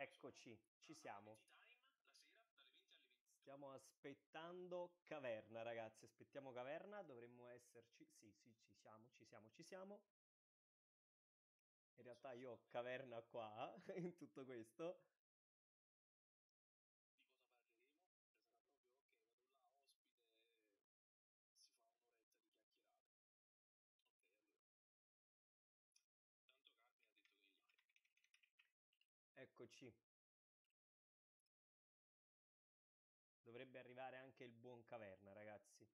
Eccoci, ci siamo. Stiamo aspettando Caverna, ragazzi. Aspettiamo Caverna, dovremmo esserci. Sì, sì, ci siamo, ci siamo, ci siamo. In realtà io ho Caverna qua, in tutto questo. Bonucci. Dovrebbe arrivare anche il buon Caverna, ragazzi.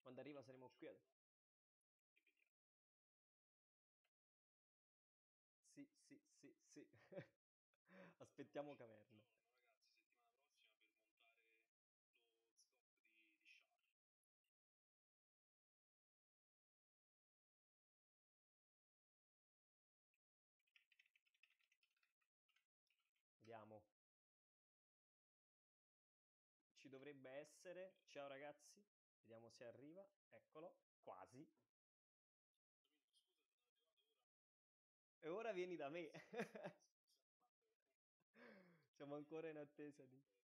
Quando arriva saremo qui a... Sì, sì, sì, sì. Aspettiamo Caverna. dovrebbe essere... Ciao ragazzi, vediamo se arriva. Eccolo, quasi. E ora vieni da me. Siamo ancora in attesa di...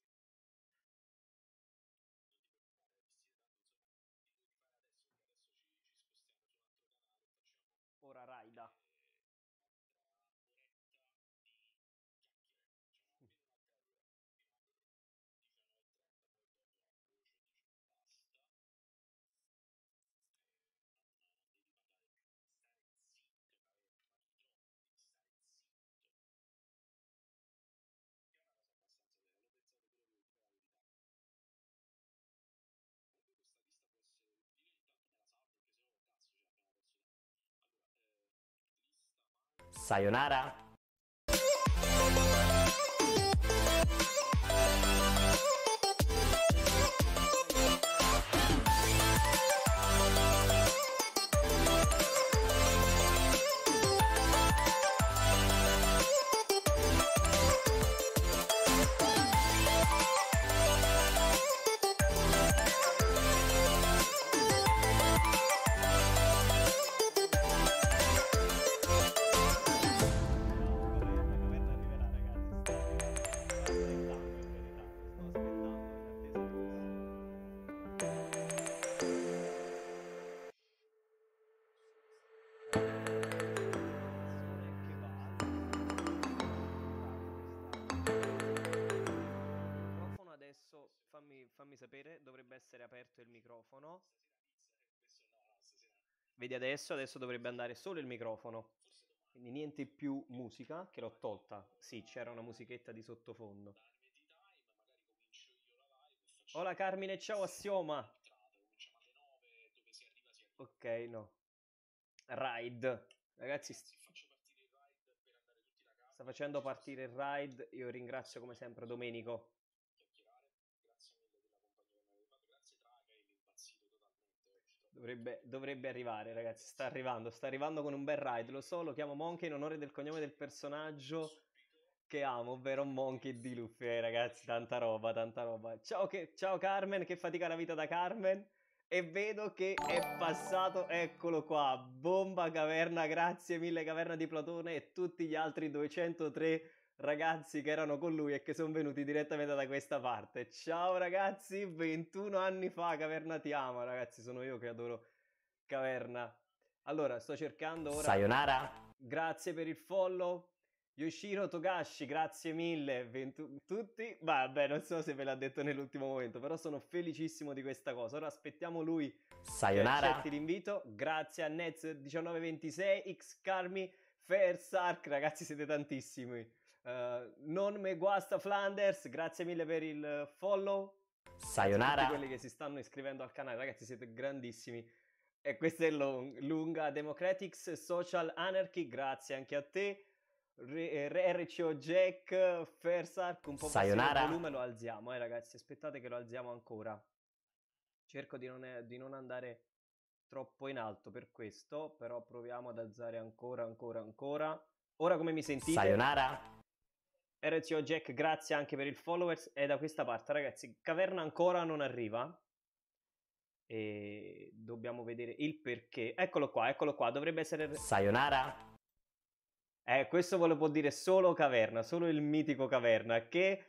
Sayonara. vedi adesso, adesso dovrebbe andare solo il microfono. Quindi niente più musica, che l'ho tolta. Sì, c'era una musichetta di sottofondo. Hola Carmine, ciao Assioma. Ok, no. Ride. Ragazzi, sta facendo partire il ride. Io ringrazio come sempre Domenico dovrebbe, dovrebbe, arrivare, ragazzi. Sta arrivando, sta arrivando con un bel ride. Lo so, lo chiamo Monkey in onore del cognome del personaggio che amo, ovvero Monkey di Luffy. Eh, ragazzi, tanta roba, tanta roba. Ciao, che, ciao Carmen, che fatica la vita da Carmen. E vedo che è passato, eccolo qua, bomba caverna, grazie mille caverna di Platone e tutti gli altri 203 ragazzi che erano con lui e che sono venuti direttamente da questa parte. Ciao ragazzi, 21 anni fa Caverna ti ama, ragazzi, sono io che adoro Caverna. Allora, sto cercando ora... Sayonara! Grazie per il follow. Yoshiro Togashi, grazie mille. Ventu... Tutti... Vabbè, non so se ve l'ha detto nell'ultimo momento, però sono felicissimo di questa cosa. Ora aspettiamo lui. Sayonara! Accetti l'invito. Grazie a Nets1926, Xcarmi, Fair Sark, ragazzi siete tantissimi. Eh, non me guasta Flanders, grazie mille per il follow. Sayonara. A tutti quelli che si stanno iscrivendo al canale, ragazzi, siete grandissimi. E questa è long, lunga Democratics Social Anarchy, grazie anche a te. RCO eh, Jack, Fersark, un po' di volume lo alziamo, eh ragazzi, aspettate che lo alziamo ancora. Cerco di non, eh, di non andare troppo in alto per questo, però proviamo ad alzare ancora, ancora, ancora. Ora come mi sentite? Sayonara. RCO Jack, grazie anche per il followers. E da questa parte, ragazzi, Caverna ancora non arriva. E dobbiamo vedere il perché. Eccolo qua, eccolo qua. Dovrebbe essere. Sayonara. Eh, questo ve lo può dire solo Caverna, solo il mitico Caverna. Che.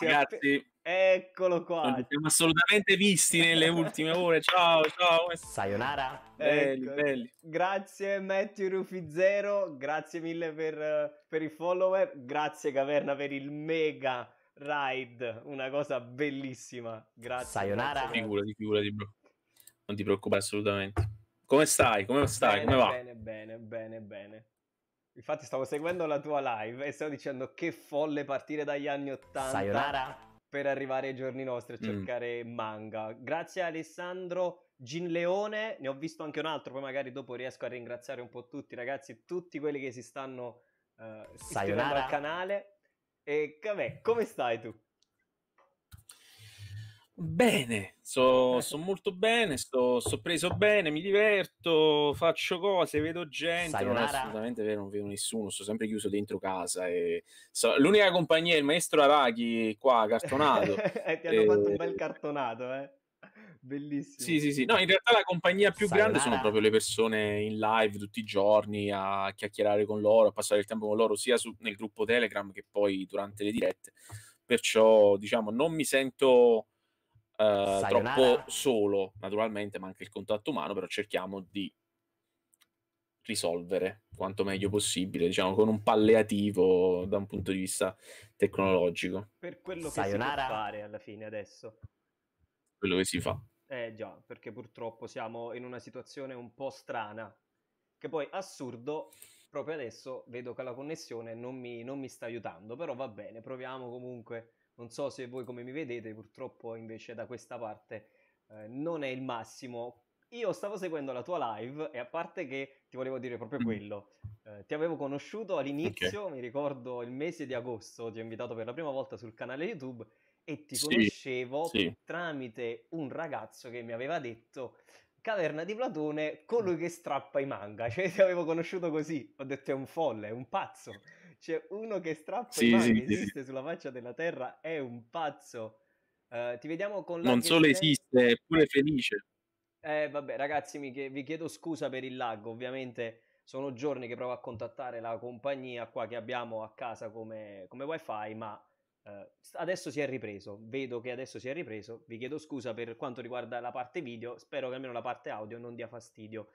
ragazzi, app... Eccolo qua. Non siamo assolutamente visti nelle ultime ore. Ciao, ciao. Sayonara. Belli, ecco. belli. Grazie Matthew Rufi Zero, grazie mille per, per i follower, grazie Caverna per il mega ride, una cosa bellissima. Grazie. Sayonara. Figurati, figurati, bro. Non ti preoccupare assolutamente. Come stai? Come stai? Bene, Come va? Bene, bene, bene, bene. Infatti stavo seguendo la tua live e stavo dicendo che folle partire dagli anni 80. Sayonara per arrivare ai giorni nostri a mm. cercare mm. manga. Grazie a Alessandro Ginleone, ne ho visto anche un altro, poi magari dopo riesco a ringraziare un po' tutti ragazzi, tutti quelli che si stanno uh, iscrivendo al canale. E vabbè, come stai tu? Bene, sto so molto bene, sto, so preso bene, mi diverto, faccio cose, vedo gente, Sayonara. non è assolutamente vero, non vedo nessuno, sto sempre chiuso dentro casa. E so, l'unica compagnia è il maestro Araghi qua, cartonato. e eh, ti hanno e... Eh, fatto un bel cartonato, eh. Bellissimo. Sì, sì, sì. No, in realtà la compagnia più Sayonara. grande sono proprio le persone in live tutti i giorni a chiacchierare con loro, a passare il tempo con loro, sia su, nel gruppo Telegram che poi durante le dirette. Perciò, diciamo, non mi sento eh, troppo solo, naturalmente manca il contatto umano, però cerchiamo di risolvere quanto meglio possibile, diciamo con un palliativo da un punto di vista tecnologico. Per quello che Sayonara. si può fare alla fine adesso. Quello che si fa. Eh già, perché purtroppo siamo in una situazione un po' strana, che poi assurdo, proprio adesso vedo che la connessione non mi, non mi sta aiutando, però va bene, proviamo comunque non so se voi come mi vedete, purtroppo invece da questa parte eh, non è il massimo. Io stavo seguendo la tua live e a parte che ti volevo dire proprio mm. quello, eh, ti avevo conosciuto all'inizio, okay. mi ricordo il mese di agosto, ti ho invitato per la prima volta sul canale YouTube e ti sì, conoscevo sì. tramite un ragazzo che mi aveva detto Caverna di Platone, colui mm. che strappa i manga, cioè ti avevo conosciuto così, ho detto è un folle, è un pazzo. C'è uno che strappa sì, sì, esiste sì. sulla faccia della terra, è un pazzo. Uh, ti vediamo con la... Non solo esiste, è pure felice. Eh, vabbè, ragazzi, ch- vi chiedo scusa per il lag, ovviamente sono giorni che provo a contattare la compagnia qua che abbiamo a casa come, come wifi, ma eh, adesso si è ripreso, vedo che adesso si è ripreso, vi chiedo scusa per quanto riguarda la parte video, spero che almeno la parte audio non dia fastidio.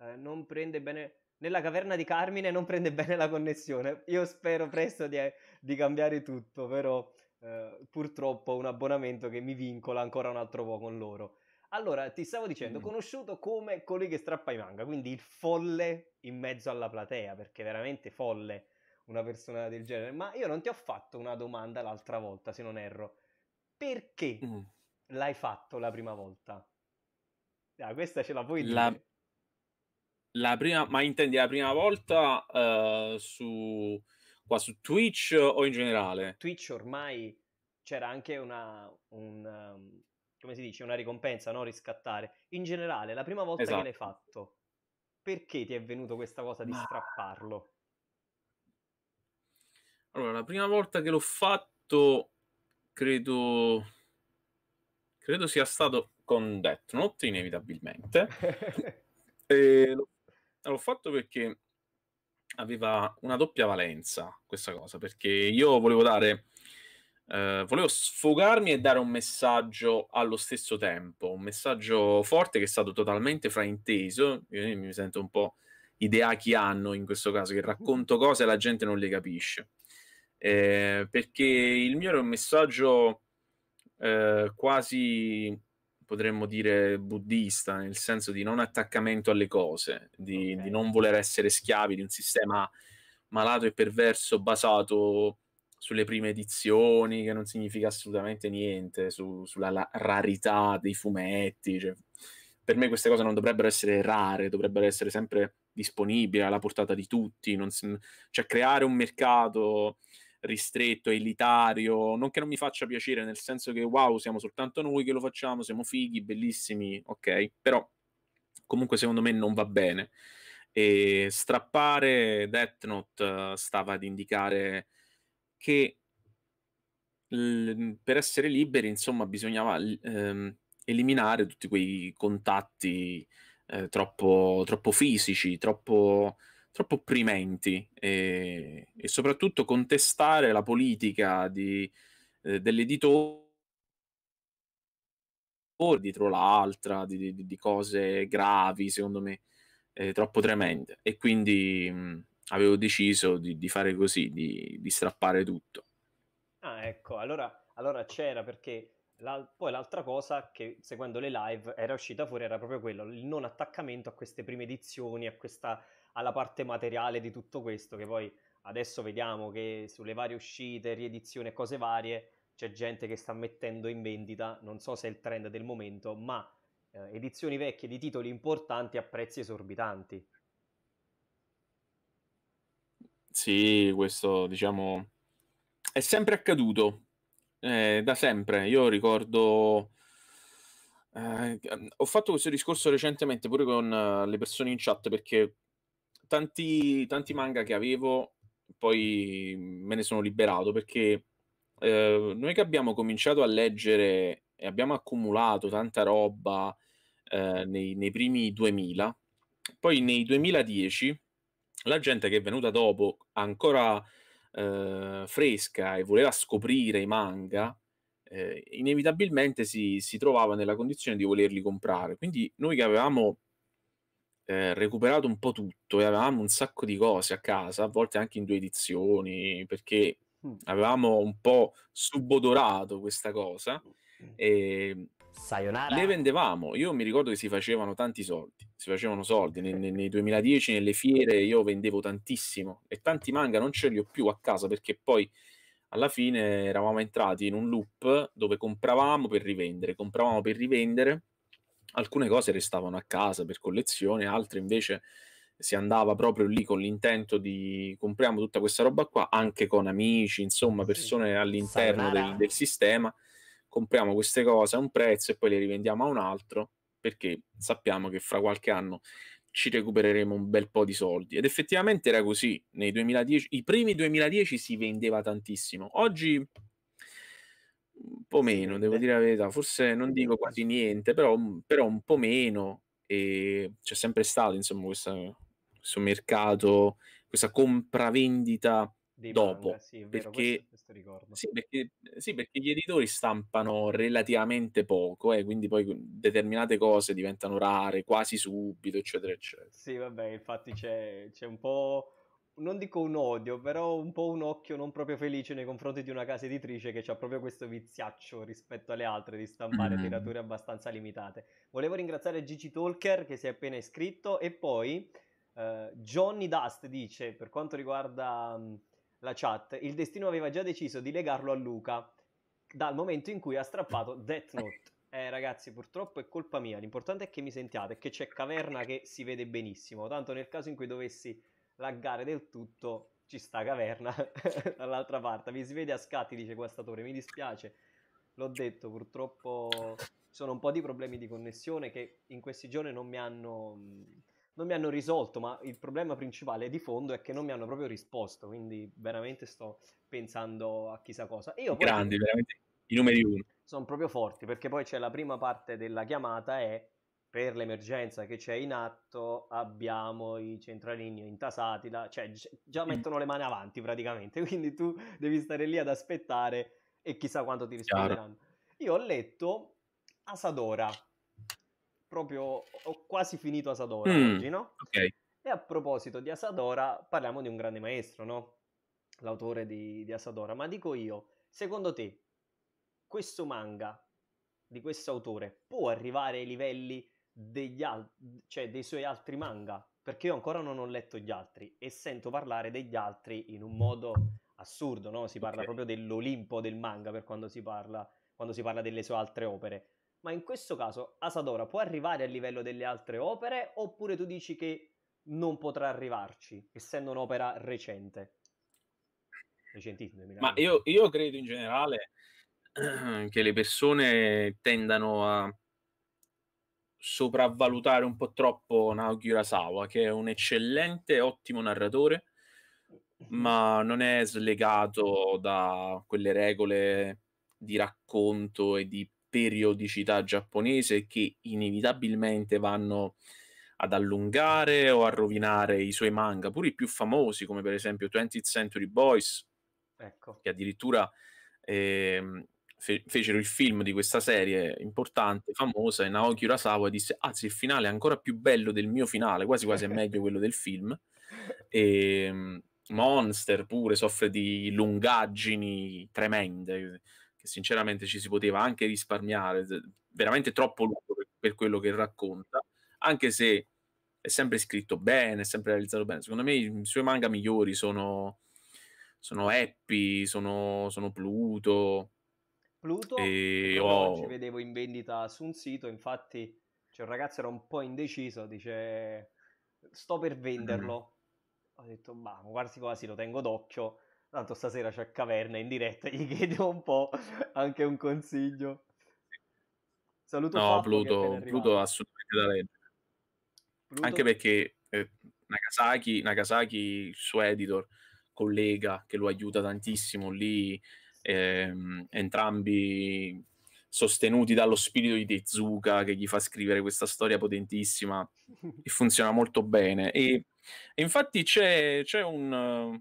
Eh, non prende bene nella caverna di Carmine non prende bene la connessione. Io spero presto di, di cambiare tutto, però eh, purtroppo ho un abbonamento che mi vincola ancora un altro po' con loro. Allora, ti stavo dicendo, mm. conosciuto come colui che strappa i manga, quindi il folle in mezzo alla platea, perché veramente folle una persona del genere. Ma io non ti ho fatto una domanda l'altra volta, se non erro. Perché mm. l'hai fatto la prima volta? Ah, questa ce la puoi la... dire. La prima, ma intendi la prima volta uh, su, qua su Twitch o in generale? Twitch ormai c'era anche una, un, um, come si dice, una ricompensa, no? Riscattare. In generale, la prima volta esatto. che l'hai fatto, perché ti è venuto questa cosa di ma... strapparlo? Allora, la prima volta che l'ho fatto, credo, credo sia stato con Death Note, inevitabilmente. e l'ho l'ho fatto perché aveva una doppia valenza questa cosa, perché io volevo dare... Uh, volevo sfogarmi e dare un messaggio allo stesso tempo, un messaggio forte che è stato totalmente frainteso. Io mi sento un po' idea chi hanno in questo caso, che racconto cose e la gente non le capisce. Eh, perché il mio era un messaggio eh, quasi potremmo dire buddista, nel senso di non attaccamento alle cose, di, okay. di non voler essere schiavi di un sistema malato e perverso basato sulle prime edizioni, che non significa assolutamente niente, su, sulla la, rarità dei fumetti. Cioè, per me queste cose non dovrebbero essere rare, dovrebbero essere sempre disponibili alla portata di tutti. Si, cioè, creare un mercato ristretto, elitario, non che non mi faccia piacere, nel senso che wow, siamo soltanto noi che lo facciamo, siamo fighi, bellissimi, ok, però comunque secondo me non va bene. E strappare Death Note eh, stava ad indicare che l- per essere liberi, insomma, bisognava ehm, eliminare tutti quei contatti eh, troppo, troppo fisici, troppo troppo opprimenti e, e soprattutto contestare la politica di, eh, dell'editore dietro l'altra, di, di, di, cose gravi, secondo me, eh, troppo tremende. E quindi mh, mm, avevo deciso di, di fare così, di, strappare tutto. Ah, ecco, allora, allora c'era perché la, poi l'altra cosa che seguendo le live era uscita fuori era proprio quello, il non attaccamento a queste prime edizioni, a questa alla parte materiale di tutto questo, che poi adesso vediamo che sulle varie uscite, riedizioni e cose varie c'è gente che sta mettendo in vendita, non so se è il trend del momento, ma eh, edizioni vecchie di titoli importanti a prezzi esorbitanti. Sì, questo diciamo è sempre accaduto, eh, da sempre. Io ricordo... Eh, ho fatto questo discorso recentemente pure con eh, le persone in chat perché tanti, tanti manga che avevo, poi me ne sono liberato perché eh, noi che abbiamo cominciato a leggere e abbiamo accumulato tanta roba eh, nei, nei primi 2000, poi nei 2010 la gente che è venuta dopo ancora eh, fresca e voleva scoprire i manga, eh, inevitabilmente si, si, trovava nella condizione di volerli comprare. Quindi noi che avevamo eh, recuperato un po' tutto e avevamo un sacco di cose a casa, a volte anche in due edizioni, perché mm. avevamo un po' subodorato questa cosa. E Sayonara. le vendevamo. Io mi ricordo che si facevano tanti soldi. Si facevano soldi ne, ne, nei 2010 nelle fiere. Io vendevo tantissimo e tanti manga non ce li ho più a casa perché poi alla fine eravamo entrati in un loop dove compravamo per rivendere, compravamo per rivendere alcune cose restavano a casa per collezione, altre invece si andava proprio lì con l'intento di compriamo tutta questa roba qua, anche con amici, insomma, persone all'interno del, del, sistema, compriamo queste cose a un prezzo e poi le rivendiamo a un altro, perché sappiamo che fra qualche anno ci recupereremo un bel po' di soldi. Ed effettivamente era così, nei 2010, i primi 2010 si vendeva tantissimo, oggi un po' meno, devo eh. dire la verità, forse non dico quasi niente, però, però un po' meno, e c'è sempre stato insomma questa, questo mercato, questa compravendita Dei dopo, manga, sì, perché, vero, questo, questo sì, perché, sì, perché, gli editori stampano relativamente poco, eh, quindi poi determinate cose diventano rare quasi subito, eccetera, eccetera. Sì, vabbè, infatti c'è, c'è un po' non dico un odio, però un po' un occhio non proprio felice nei confronti di una casa editrice che ha proprio questo viziaccio rispetto alle altre di stampare mm. tirature abbastanza limitate. Volevo ringraziare Gigi Talker che si è appena iscritto e poi eh, Johnny Dust dice, per quanto riguarda mh, mm, la chat, il destino aveva già deciso di legarlo a Luca dal momento in cui ha strappato Death Note. Eh, ragazzi, purtroppo è colpa mia. L'importante è che mi sentiate, che c'è Caverna che si vede benissimo. Tanto nel caso in cui dovessi laggare del tutto, ci sta caverna dall'altra parte. Mi si vede a scatti, dice Guastatore, mi dispiace. L'ho detto, purtroppo sono un po' di problemi di connessione che in questi giorni non mi hanno, non mi hanno risolto, ma il problema principale di fondo è che non mi hanno proprio risposto, quindi veramente sto pensando a chissà cosa. E io Grandi, veramente i numeri uno. Sono proprio forti, perché poi c'è la prima parte della chiamata è per l'emergenza che c'è in atto abbiamo i centralini intasati, la, cioè già mettono le mani avanti praticamente, quindi tu devi stare lì ad aspettare e chissà quanto ti risponderanno. Io ho letto Asadora, proprio ho quasi finito Asadora mm, oggi, no? Okay. E a proposito di Asadora parliamo di un grande maestro, no? L'autore di, di Asadora, ma dico io, secondo te questo manga di questo autore può arrivare ai livelli degli al- cioè dei suoi altri manga, perché io ancora non ho letto gli altri e sento parlare degli altri in un modo assurdo, no? Si parla okay. proprio dell'Olimpo del manga per quando si, parla, quando si parla delle sue altre opere. Ma in questo caso Asadora può arrivare al livello delle altre opere oppure tu dici che non potrà arrivarci, essendo un'opera recente? Recentissima. Ma io, io credo in generale che le persone tendano a sopravvalutare un po' troppo Naoki Urasawa, che è un eccellente, ottimo narratore, mhm. ma non è slegato da quelle regole di racconto e di periodicità giapponese che inevitabilmente vanno ad allungare o a rovinare i suoi manga, pure i più famosi, come per esempio 20th Century Boys, ecco. che addirittura eh, fe- fecero il film di questa serie importante, famosa, e Naoki Urasawa disse, anzi ah, il finale è ancora più bello del mio finale, quasi quasi è meglio quello del film. E, ehm, Monster pure soffre di lungaggini tremende, che sinceramente ci si poteva anche risparmiare, veramente troppo lungo per, per quello che racconta, anche se è sempre scritto bene, è sempre realizzato bene. Secondo me i suoi manga migliori sono, sono Happy, sono, sono Pluto, Pluto, e... oh. ci vedevo in vendita su un sito, infatti c'è un ragazzo era un po' indeciso, dice sto per venderlo. Mm. Ho detto, ma quasi quasi lo tengo d'occhio, tanto stasera c'è Caverna in diretta, gli chiedo un po' anche un consiglio. Saluto No, Pluto, Pluto assolutamente da leggere. Pluto... Anche perché eh, Nagasaki, Nagasaki, il suo editor, collega che lo aiuta tantissimo lì ehm, entrambi sostenuti dallo spirito di Tezuka che gli fa scrivere questa storia potentissima e funziona molto bene. E, e infatti c'è, c'è un,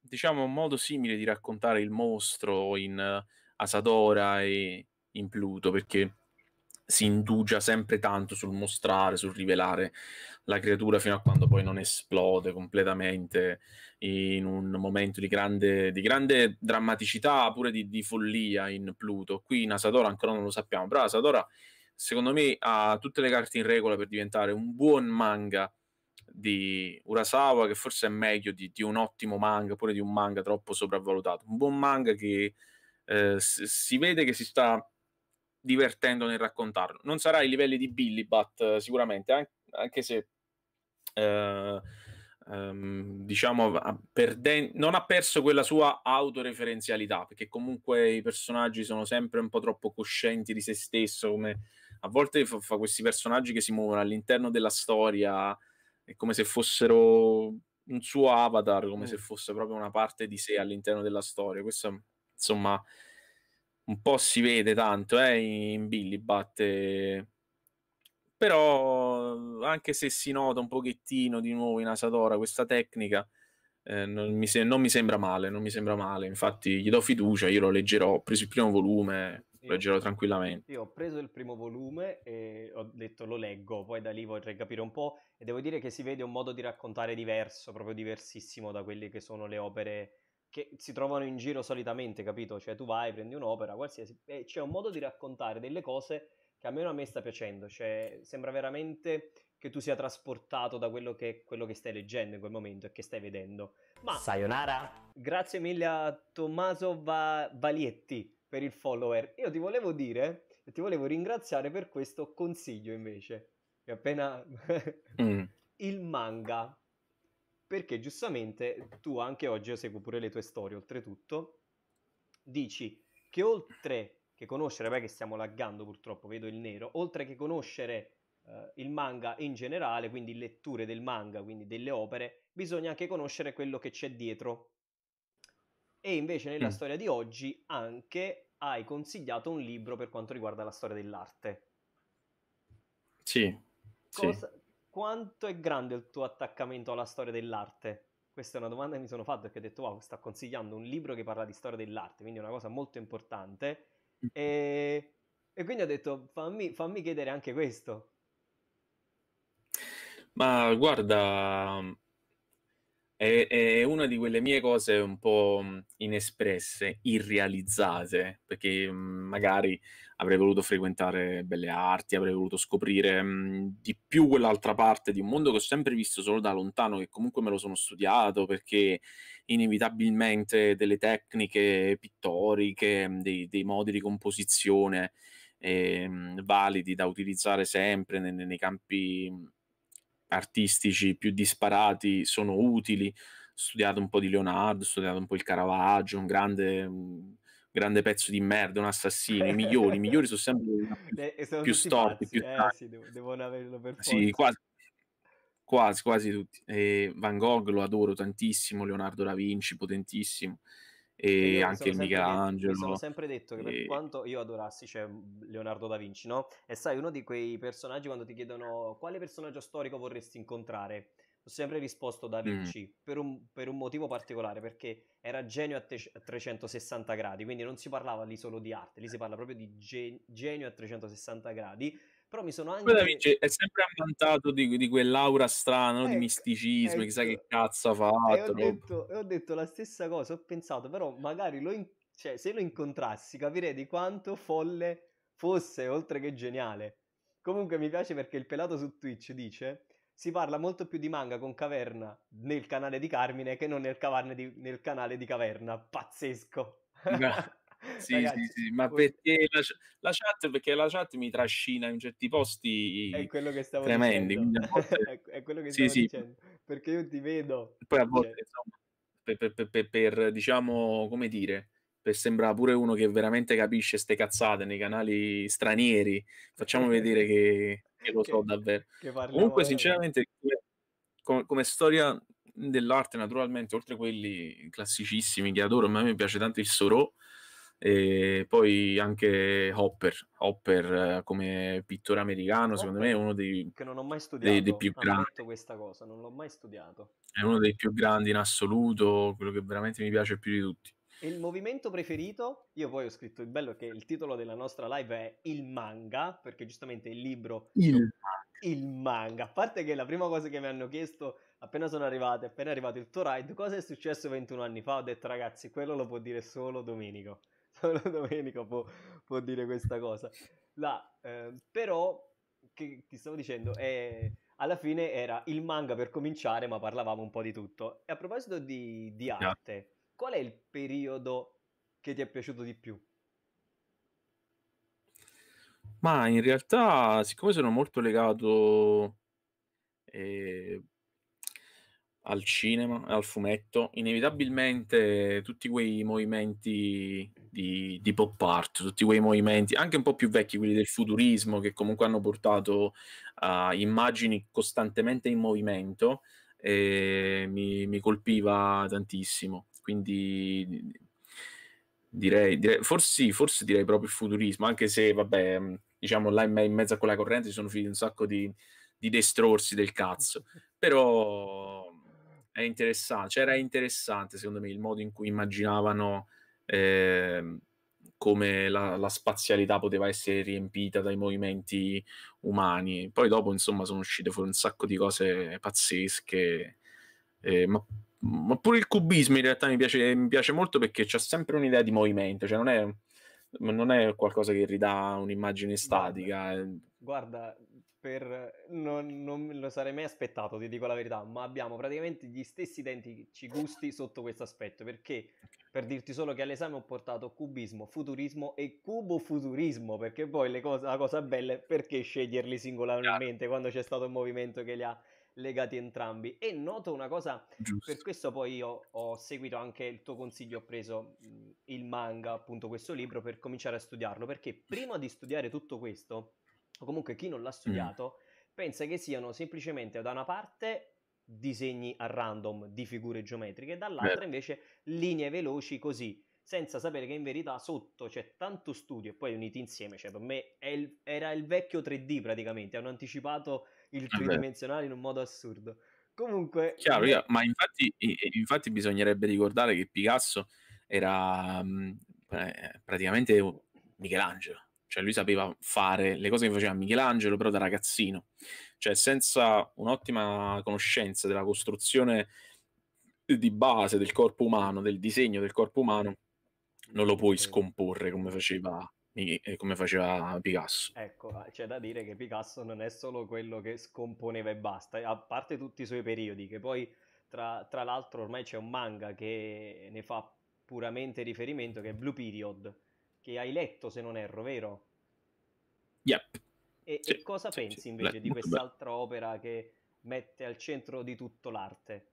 diciamo, un, modo simile di raccontare il mostro in Asadora e in Pluto, perché si indugia sempre tanto sul mostrare, sul rivelare la creatura fino a quando poi non esplode completamente in un momento di grande, di grande drammaticità, pure di, di, follia in Pluto. Qui in Asadora ancora non lo sappiamo, però Asadora secondo me ha tutte le carte in regola per diventare un buon manga di Urasawa che forse è meglio di, di un ottimo manga, pure di un manga troppo sopravvalutato. Un buon manga che eh, si vede che si sta divertendo nel raccontarlo. Non sarà ai livelli di Billy Bat eh, sicuramente, anche, se eh, ehm, diciamo perden- non ha perso quella sua autoreferenzialità, perché comunque i personaggi sono sempre un po' troppo coscienti di se stesso, come a volte fa, fa questi personaggi che si muovono all'interno della storia, è come se fossero un suo avatar, come mm. se fosse proprio una parte di sé all'interno della storia. Questo insomma un po' si vede tanto eh, in Billy batte però anche se si nota un pochettino di nuovo in Asadora questa tecnica eh, non, mi se- non, mi sembra male non mi sembra male infatti gli do fiducia io lo leggerò ho preso il primo volume sì, leggerò tranquillamente io ho preso il primo volume e ho detto lo leggo poi da lì vorrei capire un po' e devo dire che si vede un modo di raccontare diverso proprio diversissimo da quelle che sono le opere che si trovano in giro solitamente, capito? Cioè tu vai, prendi un'opera, qualsiasi, e c'è un modo di raccontare delle cose che almeno a me sta piacendo, cioè sembra veramente che tu sia trasportato da quello che, quello che stai leggendo in quel momento e che stai vedendo. Ma... Sayonara! Grazie mille a Tommaso Va- Valietti per il follower. Io ti volevo dire, e ti volevo ringraziare per questo consiglio invece, che appena... mm. il manga perché giustamente tu anche oggi, io seguo pure le tue storie oltretutto, dici che oltre che conoscere, beh che stiamo laggando purtroppo, vedo il nero, oltre che conoscere eh, il manga in generale, quindi letture del manga, quindi delle opere, bisogna anche conoscere quello che c'è dietro. E invece nella mm. storia di oggi anche hai consigliato un libro per quanto riguarda la storia dell'arte. Sì. Cosa, sì quanto è grande il tuo attaccamento alla storia dell'arte? Questa è una domanda che mi sono fatto perché ho detto wow, sta consigliando un libro che parla di storia dell'arte, quindi è una cosa molto importante. Mm. E, e quindi ho detto fammi, fammi chiedere anche questo. Ma guarda, è, è, una di quelle mie cose un po' inespresse, irrealizzate, perché magari avrei voluto frequentare belle arti, avrei voluto scoprire di più quell'altra parte di un mondo che ho sempre visto solo da lontano, che comunque me lo sono studiato, perché inevitabilmente delle tecniche pittoriche, dei, dei modi di composizione eh, validi da utilizzare sempre nei, nei campi artistici più disparati sono utili. Studiate un po' di Leonardo, studiate un po' il Caravaggio, un grande, un grande pezzo di merda, un assassino. I migliori, i migliori sono sempre più, più storti, più eh, sì, devono averlo per forza. quasi, quasi, quasi tutti. E Van Gogh lo adoro tantissimo, Leonardo da Vinci, potentissimo e anche Michelangelo. Detto, mi sono sempre detto che per quanto io adorassi cioè, mhmm, Leonardo da Vinci, no? E sai, uno di quei personaggi quando ti chiedono quale personaggio storico vorresti incontrare, ho sempre risposto da Vinci mm. per, un, per, un, motivo particolare, perché era genio a, te- a, 360 gradi, quindi non si parlava lì solo di arte, lì si parla proprio di gen- genio a 360 gradi però mi sono anche... Quella, vince, è sempre ammantato di, di quell'aura strana, ecco, di misticismo, ecco. chissà che cazzo ha fatto. E ho, detto, e ho, detto, la stessa cosa, ho pensato, però magari lo in... cioè, se lo incontrassi capirei di quanto folle fosse, oltre che geniale. Comunque mi piace perché il pelato su Twitch dice si parla molto più di manga con Caverna nel canale di Carmine che non nel, nel canale di Caverna. Pazzesco! No sì, Ragazzi, sì, sì, ma perché la, la, chat, perché la chat mi trascina in certi posti è quello che stavo tremendi. Volte... è quello che stavo sì, dicendo, perché io ti vedo. Poi a volte, cioè insomma, per, per, per, per, diciamo, come dire, per sembrare pure uno che veramente capisce ste cazzate nei canali stranieri, facciamo vedere che, che lo so che, davvero. Che Comunque, sinceramente, come, come storia dell'arte, naturalmente, oltre a quelli classicissimi che adoro, a me piace tanto il Sorò, e poi anche Hopper, Hopper eh, come pittore americano, Hopper, secondo me è uno dei, che non ho mai studiato, dei, dei più grandi. questa cosa, non l'ho mai studiato. È uno dei più grandi in assoluto, quello che veramente mi piace più di tutti. E il movimento preferito? Io poi ho scritto il bello che il titolo della nostra live è Il manga, perché giustamente il libro Il, il manga. A parte che la prima cosa che mi hanno chiesto appena sono arrivato, appena è arrivato il tuo ride, cosa è successo 21 anni fa? Ho detto ragazzi, quello lo può dire solo Domenico solo Domenico può, può dire questa cosa. Là, eh, però, che ti stavo dicendo, è, alla fine era il manga per cominciare, ma parlavamo un po' di tutto. E a proposito di, di arte, yeah. qual è il periodo che ti è piaciuto di più? Ma in realtà, siccome sono molto legato eh, al cinema, al fumetto, inevitabilmente tutti quei movimenti di, di pop art, tutti quei movimenti, anche un po' più vecchi, quelli del futurismo, che comunque hanno portato a uh, immagini costantemente in movimento, e mi, mi colpiva tantissimo. Quindi direi, direi forse, forse direi proprio il futurismo, anche se, vabbè, mm, diciamo, là in, in mezzo a quella corrente ci sono finiti un sacco di, di destrorsi del cazzo, però è interessante, cioè era interessante secondo me il modo in cui immaginavano Ehm, come la, la, spazialità poteva essere riempita dai movimenti umani. Poi dopo, insomma, sono uscite fuori un sacco di cose pazzesche, eh, ma, ma, pure il cubismo in realtà mi piace, mi piace molto perché c'è sempre un'idea di movimento, cioè non è non è qualcosa che ridà un'immagine statica. Eh. Guarda, per... non, non me lo sarei mai aspettato, ti dico la verità, ma abbiamo praticamente gli stessi identici gusti sotto questo aspetto, perché per dirti solo che all'esame ho portato cubismo, futurismo e cubofuturismo, perché poi cose, la cosa bella è perché sceglierli singolarmente quando c'è stato un movimento che li ha legati entrambi. E noto una cosa, Giusto. per questo poi io ho seguito anche il tuo consiglio, ho preso il manga, appunto questo libro, per cominciare a studiarlo, perché prima di studiare tutto questo o comunque chi non l'ha mm. studiato, mm. pensa che siano semplicemente da una parte disegni a random di figure geometriche, dall'altra Beh. invece linee veloci così, senza sapere che in verità sotto c'è tanto studio e poi uniti insieme, cioè per me il, era il vecchio 3D praticamente, hanno anticipato il tridimensionale in un modo assurdo. Comunque... Chiaro, eh... ma infatti, infatti, bisognerebbe ricordare che Picasso era mm, eh, praticamente Michelangelo. Cioè lui sapeva fare le cose che faceva Michelangelo, però da ragazzino. Cioè senza un'ottima conoscenza della costruzione di base del corpo umano, del disegno del corpo umano, non lo puoi scomporre come faceva eh, come faceva Picasso. Ecco, ah, c'è da dire che Picasso non è solo quello che scomponeva e basta, a parte tutti i suoi periodi, che poi tra, tra l'altro ormai c'è un manga che ne fa puramente riferimento, che è Blue Period, che hai letto, se non erro, vero? Yep. E, sì, e cosa sì, pensi sì, invece di quest'altra bello. opera che mette al centro di tutto l'arte?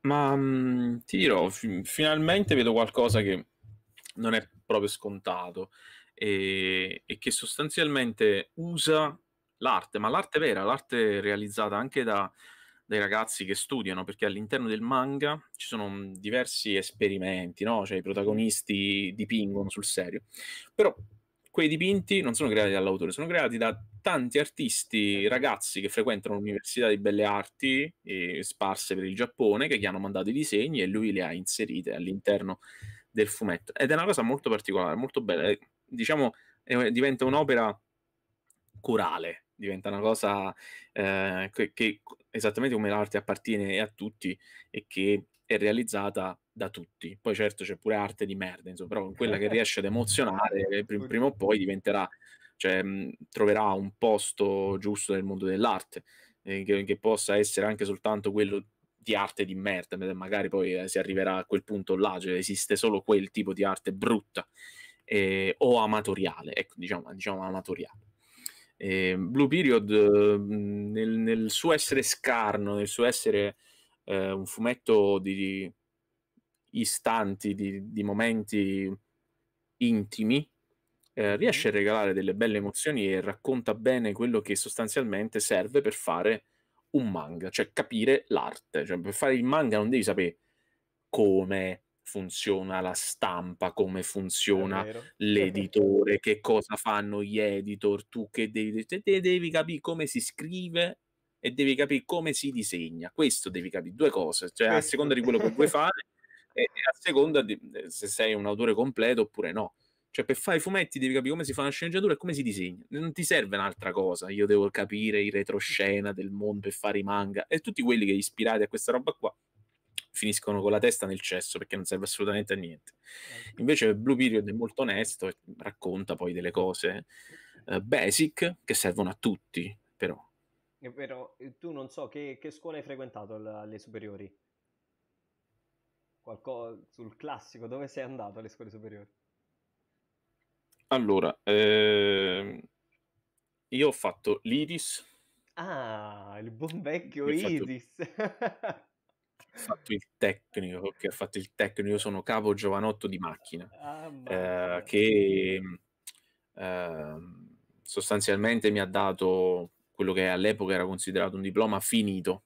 Ma mh, mm, ti dirò, f- finalmente vedo qualcosa che non è proprio scontato e, e che sostanzialmente usa l'arte, ma l'arte vera, l'arte realizzata anche da, dai ragazzi che studiano, perché all'interno del manga ci sono diversi esperimenti, no? cioè i protagonisti dipingono sul serio, però quei dipinti non sono creati dall'autore, sono creati da tanti artisti ragazzi che frequentano l'università di belle arti eh, sparse per il Giappone, che gli hanno mandato i disegni e lui li ha inseriti all'interno del fumetto. Ed è una cosa molto particolare, molto bella, diciamo, eh, diventa un'opera corale, diventa una cosa eh, che, che, esattamente come l'arte appartiene a tutti e che è realizzata da tutti. Poi certo c'è pure arte di merda, insomma, però quella che riesce ad emozionare eh, pr- prima o poi diventerà, cioè, mh, troverà un posto giusto nel mondo dell'arte, eh, che, che possa essere anche soltanto quello di arte di merda, magari poi eh, si arriverà a quel punto là, cioè esiste solo quel tipo di arte brutta eh, o amatoriale, ecco, diciamo, diciamo amatoriale. E ehm, Blue Period, mhmm, nel, nel, suo essere scarno, nel suo essere eh, un fumetto di istanti, di, di momenti intimi, eh, riesce a regalare delle belle emozioni e racconta bene quello che sostanzialmente serve per fare un manga, cioè capire l'arte. Cioè, per fare il manga non devi sapere come, funziona la stampa, come funziona l'editore, che cosa fanno gli editor, tu che devi, devi capire come si scrive e devi capire come si disegna. Questo devi capire, due cose, cioè a seconda di quello che vuoi fare e a seconda di, eh, se sei un autore completo oppure no. Cioè, per fare i fumetti devi capire come si fa una sceneggiatura e come si disegna. Non ti serve un'altra cosa. Io devo capire il retroscena del mondo e fare i manga. E tutti quelli che ispirati a questa roba qua finiscono con la testa nel cesso perché non serve assolutamente a niente. Ecco. Invece Blue Period è molto onesto e racconta poi delle cose eh, basic che servono a tutti, però. È vero, eh, tu non so che, che scuola hai frequentato alle superiori? Qualcosa sul classico, dove sei andato alle scuole superiori? Allora, eh, io ho fatto l'Iris. Ah, il buon vecchio Iris. Fatto... fatto il tecnico, che ha fatto il tecnico, io sono capo giovanotto di macchina, ah, eh, che eh, sostanzialmente mi ha dato quello che all'epoca era considerato un diploma finito,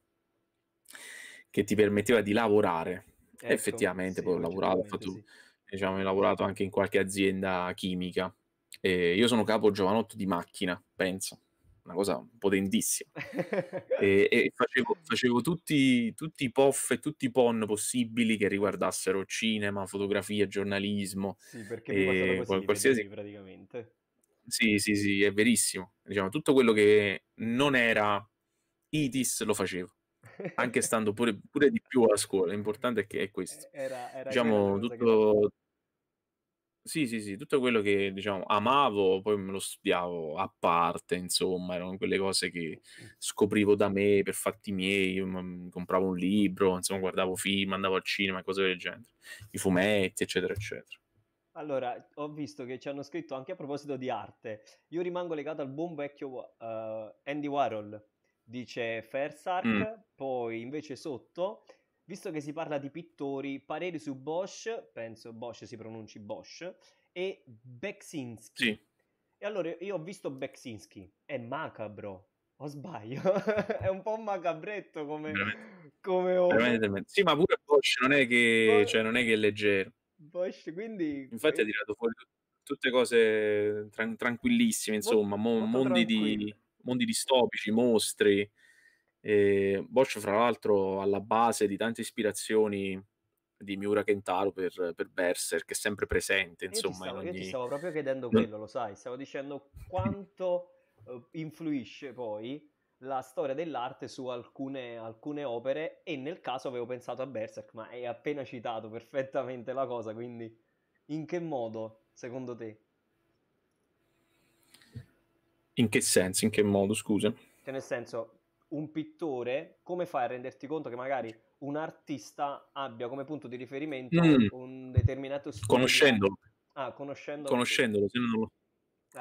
che ti permetteva di lavorare. Ecco, effettivamente sì, poi ho lavorato, ho fatto, sì. diciamo, lavorato anche in qualche azienda chimica. Eh, io sono capo giovanotto di macchina, penso una cosa potentissima. e, e facevo, facevo, tutti, tutti i poff e tutti i pon possibili che riguardassero cinema, fotografia, giornalismo. Sì, perché e, qual- qualsiasi... praticamente. Sì, sì, sì, è verissimo. Diciamo, tutto quello che non era ITIS lo facevo. anche stando pure, pure, di più a scuola. L'importante è che è questo. Eh, era, era diciamo, tutto, sì, sì, sì, tutto quello che diciamo amavo, poi me lo studiavo a parte, insomma, erano quelle cose che scoprivo da me per fatti miei, io mhmm, compravo un libro, insomma, guardavo film, andavo al cinema, cose del genere, i fumetti, eccetera, eccetera. Allora, ho visto che ci hanno scritto anche a proposito di arte. Io rimango legato al buon vecchio uh, Andy Warhol, dice Fair mm. poi invece sotto visto che si parla di pittori, pareri su Bosch, penso Bosch si pronunci Bosch, e Beksinski. Sì. E allora io ho visto Beksinski, è macabro, o sbaglio? è un po' macabretto come... come Sì, ma pure Bosch non è che, Bosch... cioè, non è, che è leggero. Bosch, quindi... Infatti ha tirato fuori tutte cose tran- tranquillissime, insomma, mo- mondi, di, mondi distopici, mostri e ehm, Bosch, fra l'altro, alla base di tante ispirazioni di Miura Kentaro per, per Berserk, è sempre presente. Insomma, io ti, stavo, ogni... io ti stavo proprio chiedendo quello, lo sai, stavo dicendo quanto uhm, influisce poi la storia dell'arte su alcune, alcune, opere e nel caso avevo pensato a Berserk, ma hai appena citato perfettamente la cosa, quindi in che modo secondo te? In che senso, in che modo, scusa? Cioè nel senso, un pittore, come fai a renderti conto che magari un artista abbia come punto di riferimento mm. un determinato studio? Conoscendolo. Ah, conoscendolo. Conoscendolo, se no,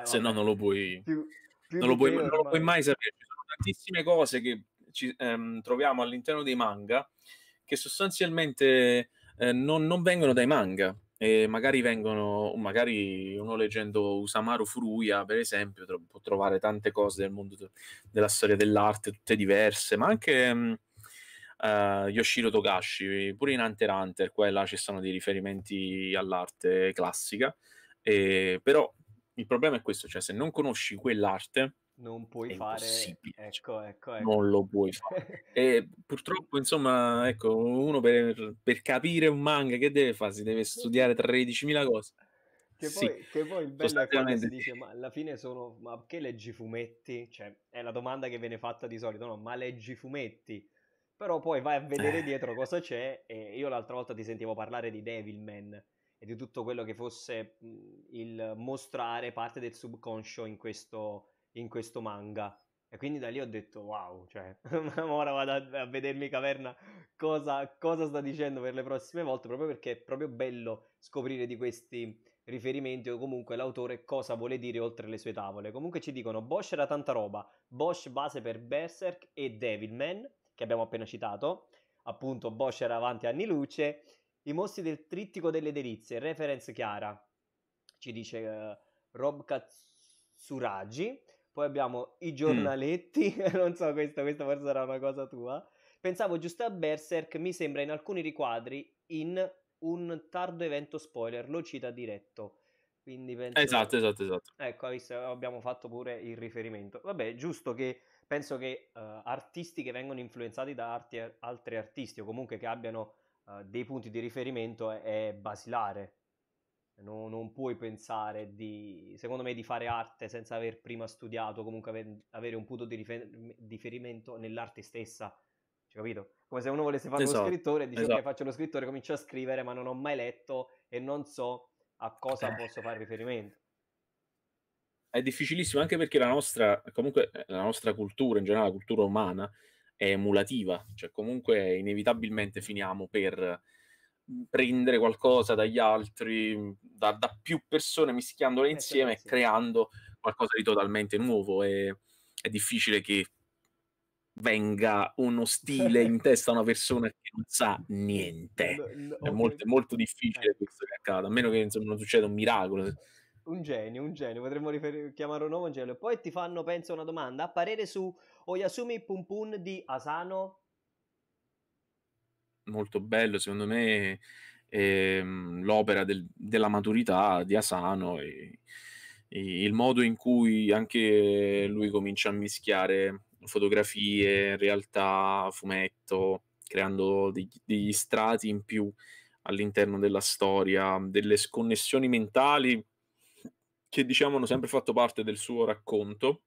eh, se no non lo puoi... Più, più non, lo puoi non, lo puoi, mai sapere. Ci sono tantissime cose che ci, ehm, troviamo all'interno dei manga che sostanzialmente eh, non, non vengono dai manga e magari vengono, magari uno leggendo Usamaru Furuya, per esempio, tro- può trovare tante cose del mondo de- della storia dell'arte, tutte diverse, ma anche mh, mm, eh, uh, Yoshiro Togashi, pure in Hunter Hunter, qua e là ci sono dei riferimenti all'arte classica, e, però il problema è questo, cioè se non conosci quell'arte non puoi fare. Cioè, ecco, ecco, ecco. Non lo puoi fare. e purtroppo, insomma, ecco, uno per, per, capire un manga che deve fare, si deve studiare 13.000 cose. Che poi, sì, che poi il bello è quando si dice, ma alla fine sono, ma che leggi fumetti? Cioè, è la domanda che viene fatta di solito, no? Ma leggi fumetti? Però poi vai a vedere eh. dietro cosa c'è e io l'altra volta ti sentivo parlare di Devilman e di tutto quello che fosse il mostrare parte del subconscio in questo, in questo manga. E quindi da lì ho detto wow, cioè, ora vado a, a vedermi Caverna cosa, cosa, sta dicendo per le prossime volte, proprio perché è proprio bello scoprire di questi riferimenti o comunque l'autore cosa vuole dire oltre le sue tavole. Comunque ci dicono Bosch era tanta roba, Bosch base per Berserk e Devilman, che abbiamo appena citato, appunto Bosch era avanti anni luce, i mostri del trittico delle delizie, reference chiara, ci dice uh, Rob Katsuragi poi abbiamo i mm. giornaletti, mm. non so, questa, questa forse sarà una cosa tua. Pensavo giusto a Berserk, mi sembra in alcuni riquadri in un tardo evento spoiler, lo cita diretto. Quindi penso... Esatto, esatto, esatto. Ecco, abbiamo fatto pure il riferimento. Vabbè, giusto che penso che uh, artisti che vengono influenzati da arti, altri artisti o comunque che abbiano uh, dei punti di riferimento è, è basilare non, non, puoi pensare di, secondo me, di fare arte senza aver prima studiato, comunque aver, avere un punto di riferimento nell'arte stessa. Cioè, capito? Come se uno volesse fare esatto, lo scrittore e dice esatto. ok, faccio lo scrittore, comincio a scrivere, ma non ho mai letto e non so a cosa eh. posso fare riferimento. È difficilissimo anche perché la nostra, comunque, eh, la nostra cultura, in generale la cultura umana, è emulativa, cioè comunque inevitabilmente finiamo per prendere qualcosa dagli altri, da, da più persone mischiandole eh, certo, insieme e sì, sì. creando qualcosa di totalmente nuovo. E, è difficile che venga uno stile in testa a una persona che non sa niente. È molto, molto difficile eh. questo che accada, a meno che insomma, non succeda un miracolo. Un genio, un genio, potremmo rifer- chiamare un nuovo genio. Poi ti fanno, penso, una domanda. A parere su Oyasumi Pumpun di Asano, molto bello, secondo me, ehm, l'opera del, della maturità di Asano e, e, il modo in cui anche lui comincia a mischiare fotografie, realtà, fumetto, creando degli, degli strati in più all'interno della storia, delle sconnessioni mentali che diciamo hanno sempre fatto parte del suo racconto,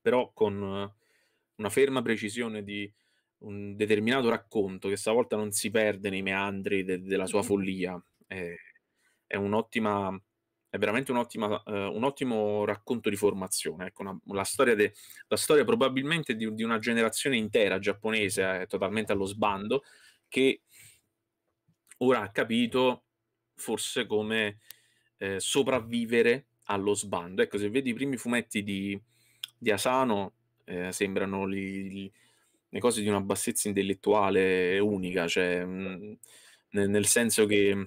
però con una ferma precisione di un determinato racconto che stavolta non si perde nei meandri de- della sua follia. È, è un'ottima, è veramente un'ottima, eh, un ottimo racconto di formazione. Ecco, una, la, storia de, la, storia probabilmente di, di, una generazione intera giapponese, eh, totalmente allo sbando, che ora ha capito forse come eh, sopravvivere allo sbando. Ecco, se vedi i primi fumetti di, di Asano, eh, sembrano li, li le cose di una bassezza intellettuale unica, cioè, mh, mhmm, nel senso che mhmm,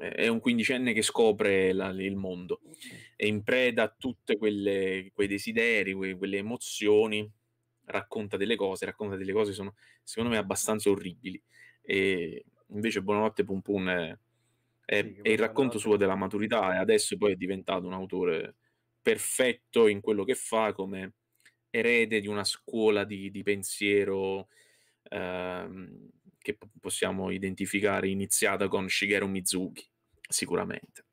è un quindicenne che scopre la, il mondo e in preda a tutti quei desideri, que, quelle emozioni, racconta delle cose, racconta delle cose che sono secondo me abbastanza orribili. E invece Buonanotte Pum Pum è, è, sì, è il racconto suo della maturità e adesso poi è diventato un autore perfetto in quello che fa come erede di una scuola di, di pensiero ehm, che p- possiamo identificare iniziata con Shigeru Mizuki, sicuramente.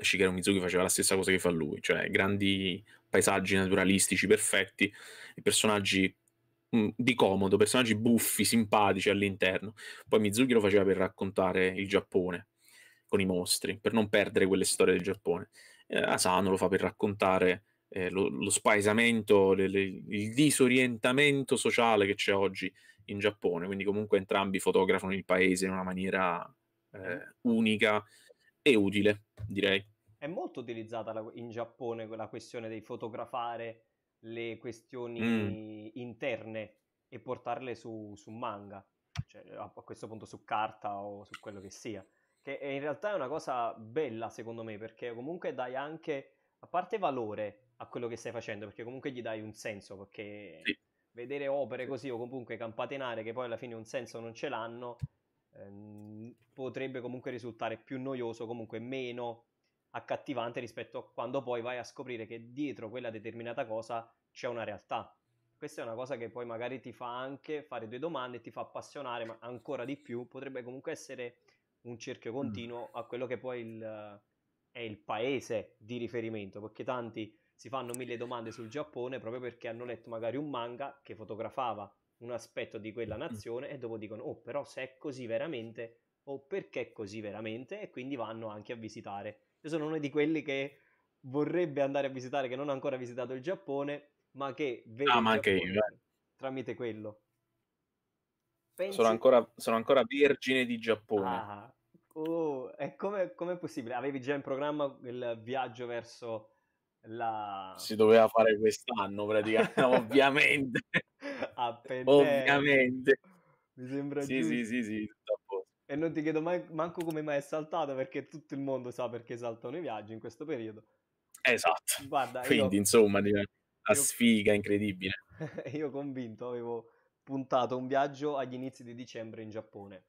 Shigeru Mizuki faceva la stessa cosa che fa lui, cioè grandi paesaggi naturalistici perfetti, personaggi mh, mm, di comodo, personaggi buffi, simpatici all'interno. Poi Mizuki lo faceva per raccontare il Giappone con i mostri, per non perdere quelle storie del Giappone. Eh, Asano lo fa per raccontare eh, lo, lo, spaesamento, le, le, il disorientamento sociale che c'è oggi in Giappone. Quindi, comunque, entrambi fotografano il paese in una maniera eh, unica e utile, direi. È molto utilizzata la, in Giappone la questione di fotografare le questioni mm. interne e portarle su, su manga, cioè, a, a questo punto su carta o su quello che sia. Che in realtà è una cosa bella, secondo me, perché comunque dai anche, a parte valore, a quello che stai facendo, perché comunque gli dai un senso, perché sì. vedere opere così o comunque campate in campatenare che poi alla fine un senso non ce l'hanno, ehm, potrebbe comunque risultare più noioso, comunque meno accattivante rispetto a quando poi vai a scoprire che dietro quella determinata cosa c'è una realtà. Questa è una cosa che poi magari ti fa anche fare due domande, ti fa appassionare, ma ancora di più potrebbe comunque essere un cerchio mm. continuo a quello che poi il, è il paese di riferimento, perché tanti si fanno mille domande sul Giappone proprio perché hanno letto magari un manga che fotografava un aspetto di quella nazione e dopo dicono oh però se è così veramente o oh, perché è così veramente e quindi vanno anche a visitare. Io sono uno di quelli che vorrebbe andare a visitare, che non ha ancora visitato il Giappone, ma che vede ah, ma eh. tramite quello. Pensi... Sono, ancora, sono, ancora, vergine di Giappone. Ah, oh, come, è possibile? Avevi già in programma il viaggio verso la... Si doveva fare quest'anno praticamente, ovviamente. ovviamente. Mi sembra sì, giusto. Sì, sì, sì, E non ti chiedo mai, manco come mai è saltato, perché tutto il mondo sa perché saltano i viaggi in questo periodo. Esatto. Guarda, Quindi, io... insomma, la io... sfiga incredibile. io convinto, avevo puntato un viaggio agli inizi di dicembre in Giappone.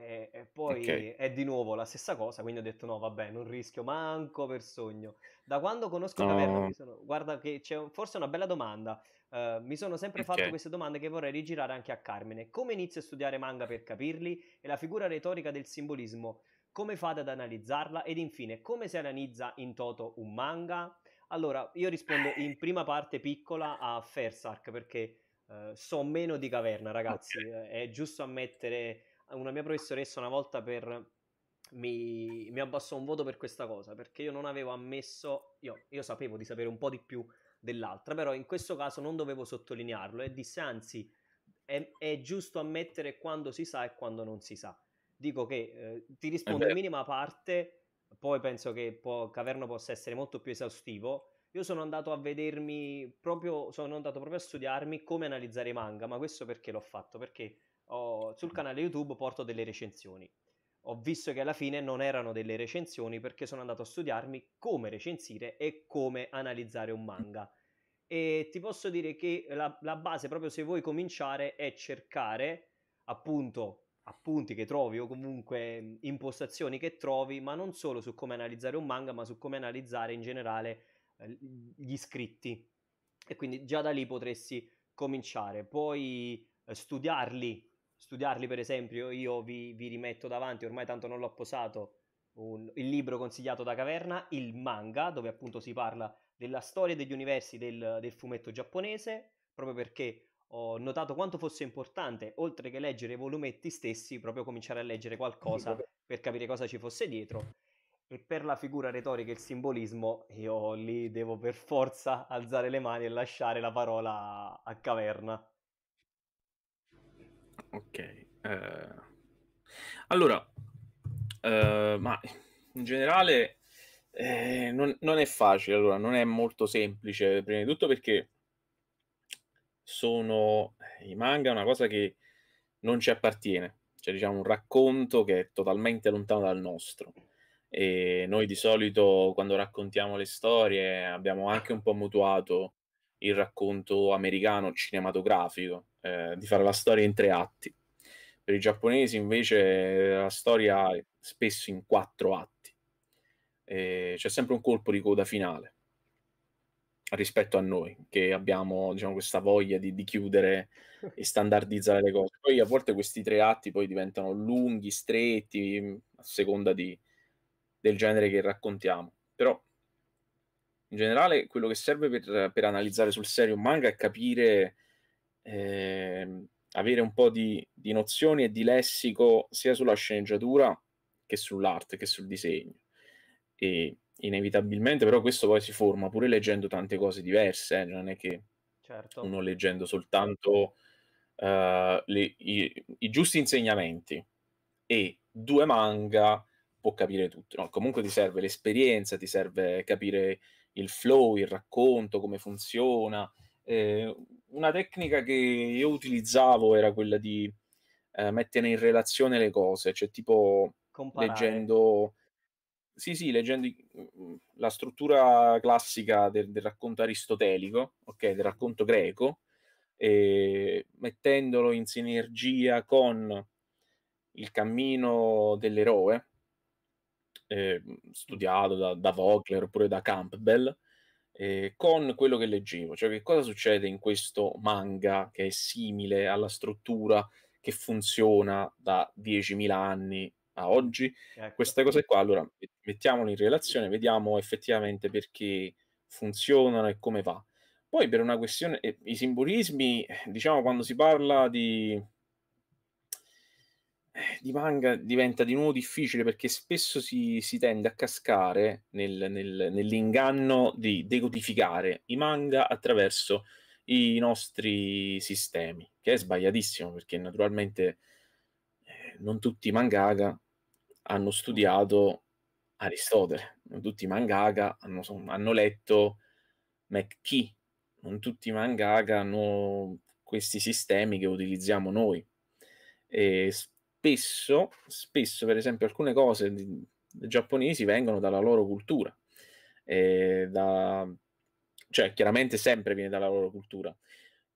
E, e poi okay. è di nuovo la stessa cosa, quindi ho detto no, vabbè, non rischio manco per sogno. Da quando conosco no. Caverna, sono, guarda che c'è un, forse una bella domanda, uh, mi sono sempre okay. fatto queste domande che vorrei rigirare anche a Carmine. Come inizio a studiare manga per capirli? E la figura retorica del simbolismo, come fate ad analizzarla? Ed infine, come si analizza in toto un manga? Allora, io rispondo in prima parte piccola a Fersark perché uh, so meno di Caverna, ragazzi. Okay. Eh, è giusto ammettere una mia professoressa una volta per... Mi, mi, abbassò un voto per questa cosa, perché io non avevo ammesso, io, io sapevo di sapere un po' di più dell'altra, però in questo caso non dovevo sottolinearlo e disse anzi è, è giusto ammettere quando si sa e quando non si sa. Dico che eh, ti rispondo in minima parte, poi penso che può, Caverno possa essere molto più esaustivo. Io sono andato a vedermi proprio, sono andato proprio a studiarmi come analizzare i manga, ma questo perché l'ho fatto? Perché ho, sul canale YouTube porto delle recensioni. Ho visto che alla fine non erano delle recensioni perché sono andato a studiarmi come recensire e come analizzare un manga. E ti posso dire che la, la base, proprio se vuoi cominciare, è cercare appunto appunti che trovi o comunque impostazioni che trovi, ma non solo su come analizzare un manga, ma su come analizzare in generale eh, gli scritti. E quindi già da lì potresti cominciare, poi eh, studiarli studiarli per esempio, io vi, vi rimetto davanti, ormai tanto non l'ho posato, un, il libro consigliato da Caverna, il manga, dove appunto si parla della storia degli universi del, del fumetto giapponese, proprio perché ho notato quanto fosse importante, oltre che leggere i volumetti stessi, proprio cominciare a leggere qualcosa per capire cosa ci fosse dietro. E per la figura retorica e il simbolismo, io lì devo per forza alzare le mani e lasciare la parola a Caverna. Ok. Eh, allora, eh, ma in generale eh, non, non, è facile, allora, non è molto semplice, prima di tutto perché sono eh, i manga una cosa che non ci appartiene, cioè diciamo un racconto che è totalmente lontano dal nostro. E noi di solito quando raccontiamo le storie abbiamo anche un po' mutuato il racconto americano cinematografico, eh, di fare la storia in tre atti. Per i giapponesi invece la storia è spesso in quattro atti. Eh, c'è sempre un colpo di coda finale rispetto a noi che abbiamo diciamo, questa voglia di, di, chiudere e standardizzare le cose. Poi a volte questi tre atti poi diventano lunghi, stretti, a seconda di, del genere che raccontiamo. Però in generale quello che serve per, per analizzare sul serio un manga è capire, eh, avere un po' di, di, nozioni e di lessico sia sulla sceneggiatura che sull'arte, che sul disegno. E inevitabilmente però questo poi si forma pure leggendo tante cose diverse, eh, non è che certo. uno leggendo soltanto uh, le, i, i giusti insegnamenti e due manga può capire tutto. No? Comunque ti serve l'esperienza, ti serve capire il flow, il racconto, come funziona. Eh, una tecnica che io utilizzavo era quella di eh, mettere in relazione le cose, cioè tipo Comparare. leggendo... Sì, sì, leggendo mm, mm, la struttura classica del, del racconto aristotelico, ok, del racconto greco, eh, mettendolo in sinergia con il cammino dell'eroe, eh, studiato da, da, Vogler oppure da Campbell, eh, con quello che leggevo, cioè che cosa succede in questo manga che è simile alla struttura che funziona da 10.000 anni a oggi. Ecco. Queste cose qua, allora, mettiamole in relazione, vediamo effettivamente perché funzionano e come va. Poi per una questione, eh, i simbolismi, diciamo, quando si parla di eh, di manga diventa di nuovo difficile perché spesso si, si tende a cascare nel, nel, nell'inganno di decodificare i manga attraverso i nostri sistemi, che è sbagliatissimo perché naturalmente eh, non tutti i mangaka hanno studiato Aristotele, non tutti i mangaka hanno, hanno letto McKee, non tutti i mangaka hanno questi sistemi che utilizziamo noi. E spesso, spesso, per esempio, alcune cose di, giapponesi vengono dalla loro cultura. Eh, da, cioè, chiaramente sempre viene dalla loro cultura,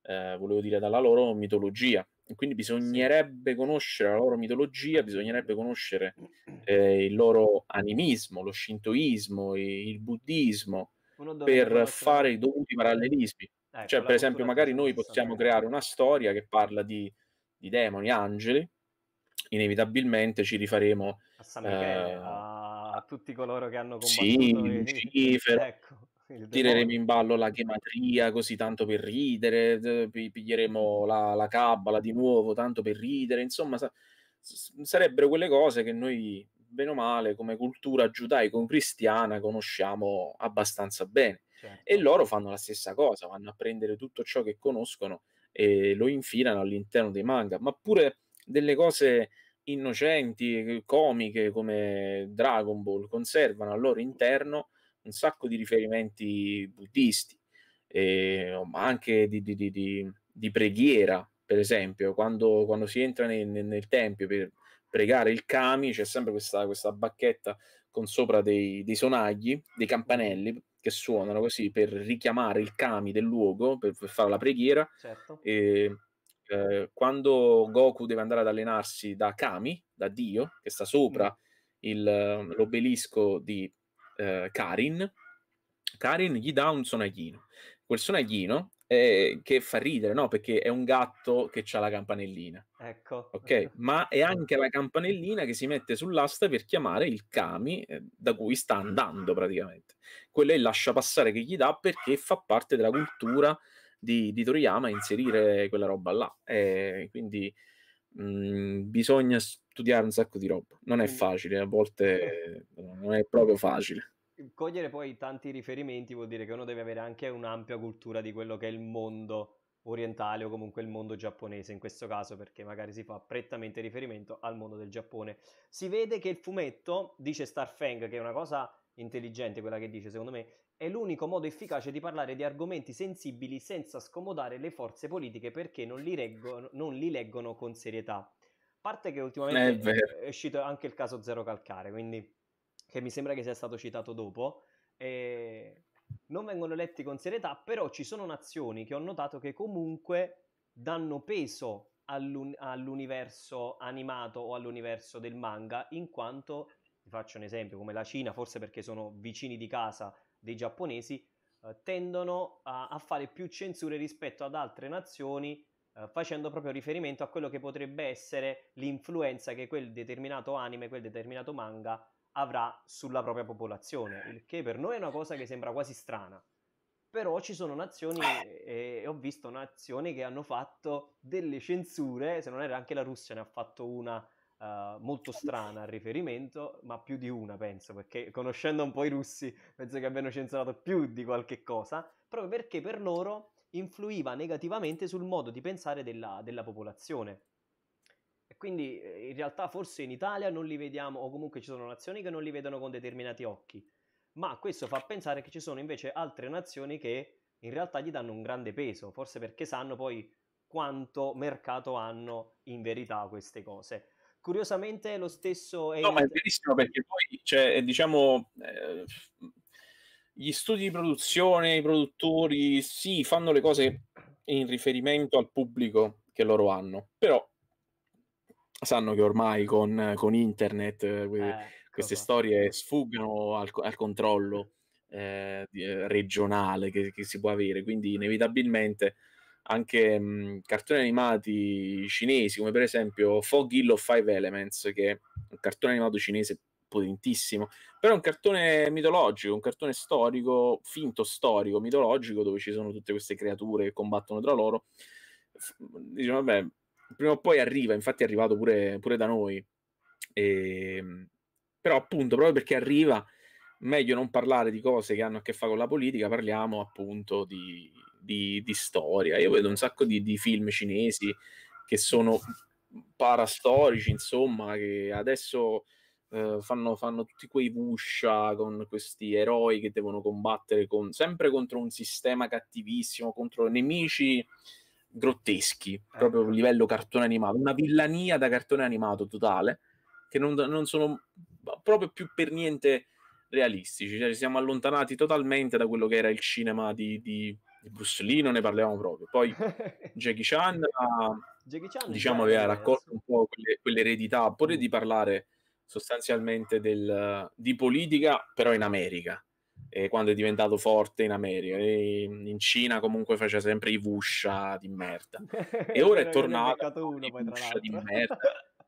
eh, volevo dire dalla loro mitologia. Quindi bisognerebbe conoscere la loro mitologia, bisognerebbe conoscere eh, il loro animismo, lo shintoismo, il buddismo, per fare i dovuti parallelismi. Ecco, cioè, per esempio, magari noi possiamo creare una storia che parla di, di demoni, angeli, inevitabilmente ci rifaremo a San Michele, eh, a tutti coloro che hanno combattuto sì, i... ecco, tireremo in ballo la chematria così tanto per ridere piglieremo la, la cabala di nuovo tanto per ridere insomma sa- sarebbero quelle cose che noi bene o male come cultura giudaico-cristiana conosciamo abbastanza bene certo. e loro fanno la stessa cosa vanno a prendere tutto ciò che conoscono e lo infilano all'interno dei manga ma pure delle cose innocenti, eh, comiche come Dragon Ball, conservano al loro interno un sacco di riferimenti buddisti, eh, ma anche di, di, di, di, preghiera, per esempio, quando, quando si entra nel, nel, tempio per pregare il kami c'è sempre questa, questa bacchetta con sopra dei, dei sonagli, dei campanelli che suonano così per richiamare il kami del luogo, per, per fare la preghiera. Certo. E, eh, quando Goku deve andare ad allenarsi da Kami, da Dio, che sta sopra mm. il, ehm, l'obelisco di eh, Karin, Karin gli dà un sonaglino. Quel sonaglino eh, che fa ridere, no? Perché è un gatto che ha la campanellina. Ecco. Ok, ma è anche la campanellina che si mette sull'asta per chiamare il Kami eh, da cui sta andando praticamente. Quello è il lascia passare che gli dà perché fa parte della cultura di, di Toriyama inserire quella roba là. E quindi mh, mhmm, bisogna studiare un sacco di roba. Non è facile, a volte non è proprio facile. Ehm, cogliere poi tanti riferimenti vuol dire che uno deve avere anche un'ampia cultura di quello che è il mondo orientale o comunque il mondo giapponese in questo caso perché magari si fa prettamente riferimento al mondo del Giappone. Si vede che il fumetto, dice Starfang, che è una cosa intelligente quella che dice secondo me, è l'unico modo efficace di parlare di argomenti sensibili senza scomodare le forze politiche perché non li, reggono, non li leggono con serietà. A Parte che ultimamente è, è, uscito anche il caso Zero Calcare, quindi che mi sembra che sia stato citato dopo. E non vengono letti con serietà, però ci sono nazioni che ho notato che comunque danno peso all'un- all'universo animato o all'universo del manga, in quanto, vi faccio un esempio, come la Cina, forse perché sono vicini di casa dei giapponesi eh, tendono a, a, fare più censure rispetto ad altre nazioni eh, facendo proprio riferimento a quello che potrebbe essere l'influenza che quel determinato anime, quel determinato manga avrà sulla propria popolazione, il che per noi è una cosa che sembra quasi strana. Però ci sono nazioni, e, eh, e ho visto nazioni che hanno fatto delle censure, se non era anche la Russia ne ha fatto una uh, molto strana al riferimento, ma più di una penso, perché conoscendo un po' i russi penso che abbiano censurato più di qualche cosa, proprio perché per loro influiva negativamente sul modo di pensare della, della popolazione. E quindi eh, in realtà forse in Italia non li vediamo, o comunque ci sono nazioni che non li vedono con determinati occhi, ma questo fa pensare che ci sono invece altre nazioni che in realtà gli danno un grande peso, forse perché sanno poi quanto mercato hanno in verità queste cose. Curiosamente lo stesso... È... No, ma è verissimo perché poi, cioè, eh, diciamo, eh, gli studi di produzione, i produttori, sì, fanno le cose in riferimento al pubblico che loro hanno, però sanno che ormai con, con internet eh, eh queste storie sfuggono al, al controllo eh, eh, regionale che, che, si può avere, quindi inevitabilmente anche mh, cartoni animati cinesi, come per esempio Fog Hill of Five Elements, che è un cartone animato cinese potentissimo, però è un cartone mitologico, un cartone storico, finto storico, mitologico, dove ci sono tutte queste creature che combattono tra loro. Dice, vabbè, prima o poi arriva, infatti è arrivato pure, pure da noi. E, ehm, però appunto, proprio perché arriva, meglio non parlare di cose che hanno a che fare con la politica, parliamo appunto di, di, di storia. Io vedo un sacco di, di film cinesi che sono parastorici, insomma, che adesso eh, fanno, fanno, tutti quei Wusha con questi eroi che devono combattere con, sempre contro un sistema cattivissimo, contro nemici grotteschi, eh. proprio a livello cartone animato, una villania da cartone animato totale, che non, non sono proprio più per niente realistici, cioè, siamo allontanati totalmente da quello che era il cinema di, di di Bruce Lee non ne parliamo proprio. Poi Jackie Chan, Jackie Chan diciamo, aveva raccolto un po' quelle, quell'eredità, pure mm. di parlare sostanzialmente del, di politica, però in America, e quando è diventato forte in America. E in Cina comunque faceva sempre i Wusha di merda. E ora è tornato uno, i Wusha di merda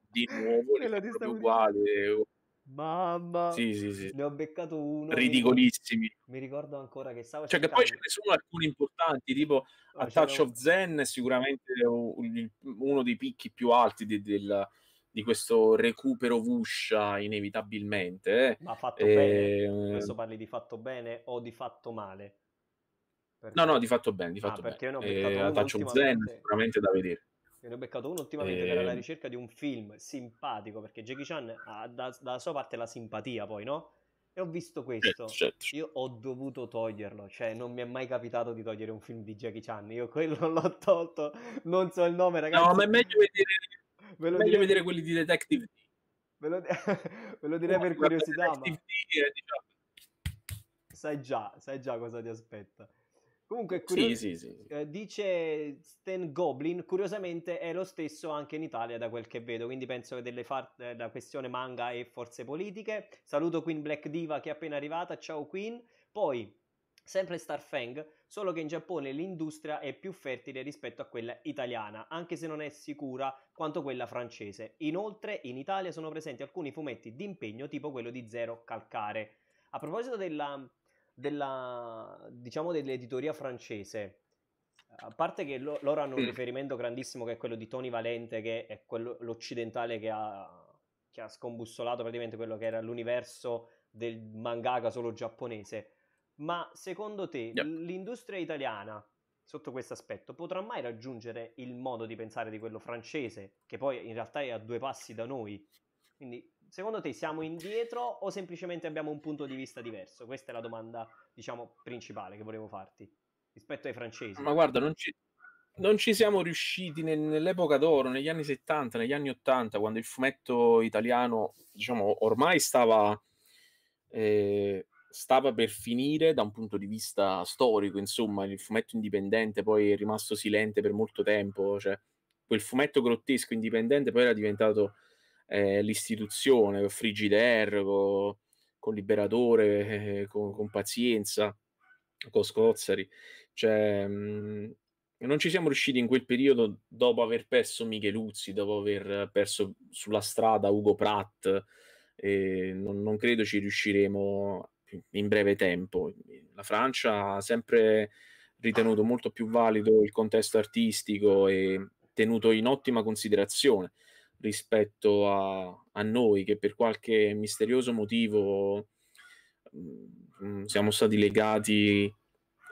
di nuovo, è uguale Mamma, sì, sì, sì. ne ho beccato uno. Ridicolissimi. Mi ricordo ancora che stavo Cioè, cercando... che poi ce ne sono alcuni importanti, tipo no, A Touch of Zen è sicuramente uno dei picchi più alti di, del, di questo recupero Vuscia, inevitabilmente. Eh. Ma fatto eh, bene. Adesso ehm, parli di fatto bene o di fatto male? Perché... No, no, di fatto bene, di ah, fatto ah, bene. Perché ne ho beccato eh, uno Touch of Zen sicuramente da vedere. Ne ho beccato uno ultimamente e... che era la ehm. ricerca di un film simpatico, perché Jackie Chan ha da, dalla sua parte la simpatia poi, no? E ho visto questo, certo, certo. certo. io ho dovuto toglierlo, cioè non mi è mai capitato di togliere un film di Jackie Chan, io quello l'ho tolto, non so il nome ragazzi. No, ma è meglio vedere, Ve meglio dire... vedere quelli di Detective D. Ve lo, Ve lo direi no, per curiosità, ma... D, eh, diciamo. sai, già, sai già cosa ti aspetta. Comunque, curios- sì, sì, sì. Eh, dice Stan Goblin, curiosamente è lo stesso anche in Italia da quel che vedo, quindi penso che far- la eh, questione manga e forze politiche. Saluto Queen Black Diva che è appena arrivata, ciao Queen. Poi, sempre Starfang, solo che in Giappone l'industria è più fertile rispetto a quella italiana, anche se non è sicura quanto quella francese. Inoltre, in Italia sono presenti alcuni fumetti di impegno, tipo quello di Zero Calcare. A proposito della della, diciamo, dell'editoria francese. A parte che lo, loro hanno un mm. riferimento grandissimo che è quello di Tony Valente, che è quello, l'occidentale che ha, che ha scombussolato praticamente quello che era l'universo del mangaka solo giapponese. Ma secondo te yep. l'industria italiana, sotto questo aspetto, potrà mai raggiungere il modo di pensare di quello francese, che poi in realtà è a due passi da noi? Quindi secondo te siamo indietro o semplicemente abbiamo un punto di vista diverso? Questa è la domanda, diciamo, principale che volevo farti rispetto ai francesi. Ma guarda, non ci, non ci siamo riusciti nel, nell'epoca d'oro, negli anni 70, negli anni 80, quando il fumetto italiano, diciamo, ormai stava, eh, stava per finire da un punto di vista storico, insomma, il fumetto indipendente poi è rimasto silente per molto tempo, cioè quel fumetto grottesco indipendente poi era diventato eh, l'istituzione, con Frigidaire, con, con Liberatore, eh, con, con, Pazienza, con Scozzari. Cioè, mh, mm, non ci siamo riusciti in quel periodo dopo aver perso Micheluzzi, dopo aver perso sulla strada Ugo Pratt. Eh, non, non credo ci riusciremo in breve tempo. La Francia ha sempre ritenuto molto più valido il contesto artistico e tenuto in ottima considerazione rispetto a, a noi che per qualche misterioso motivo mh, mm, mm, siamo stati legati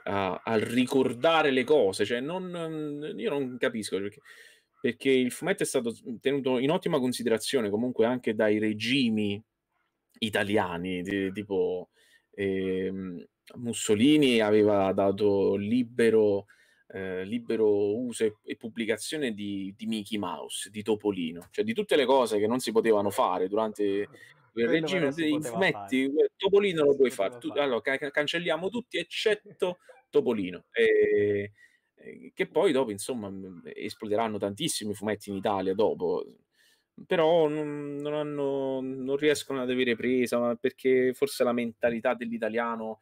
a, a, ricordare le cose. Cioè, non, mm, io non capisco perché, perché il fumetto è stato tenuto in ottima considerazione comunque anche dai regimi italiani, di, tipo eh, Mussolini aveva dato libero eh, libero uso e, e pubblicazione di, di, Mickey Mouse, di Topolino, cioè di tutte le cose che non si potevano fare durante il regime. Metti, eh, Topolino lo puoi fare. fare. allora, ca- cancelliamo tutti eccetto Topolino. E, eh, eh, che poi dopo, insomma, mm, esploderanno tantissimi fumetti in Italia dopo però non, non, hanno, non, riescono ad avere presa perché forse la mentalità dell'italiano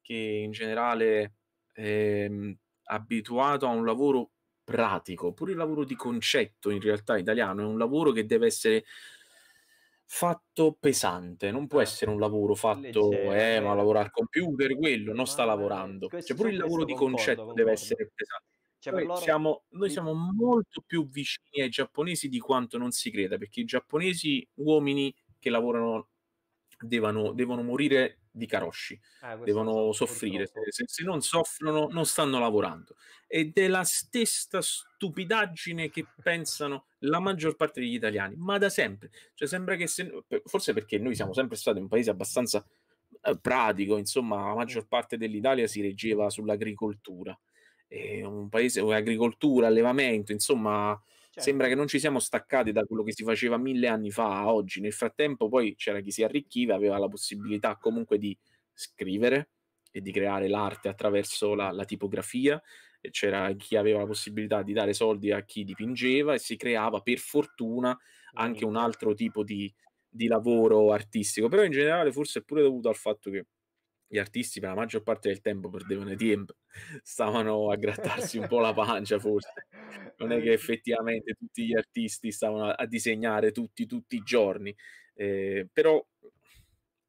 che in generale eh, abituato a un lavoro pratico, pure il lavoro di concetto in realtà italiano è un lavoro che deve essere fatto pesante, non può essere un lavoro fatto, Leggero. eh, ma lavora al computer, quello non sta lavorando. cioè pure il lavoro di concetto deve essere pesante. Cioè, noi, loro... siamo, noi siamo molto più vicini ai giapponesi di quanto non si creda, perché i giapponesi uomini che lavorano devono, devono morire di Carosci. Ah, Devono soffrire, se, se, non soffrono non stanno lavorando. Ed è la stessa stupidaggine che pensano la maggior parte degli italiani, ma da sempre. Cioè sembra che se, forse perché noi siamo sempre stati un paese abbastanza eh, pratico, insomma, la maggior parte dell'Italia si reggeva sull'agricoltura. È un paese dove agricoltura, allevamento, insomma, Certo. Sembra che non ci siamo staccati da quello che si faceva mille anni fa a oggi. Nel frattempo, poi c'era chi si arricchiva, aveva la possibilità comunque di scrivere e di creare l'arte attraverso la, la tipografia, e c'era chi aveva la possibilità di dare soldi a chi dipingeva e si creava per fortuna anche un altro tipo di, di lavoro artistico. Però in generale forse è pure dovuto al fatto che gli artisti per la maggior parte del tempo perdevano tempo, stavano a grattarsi un po' la pancia forse. Non è eh, che effettivamente tutti gli artisti stavano a, disegnare tutti, tutti, i giorni, eh, però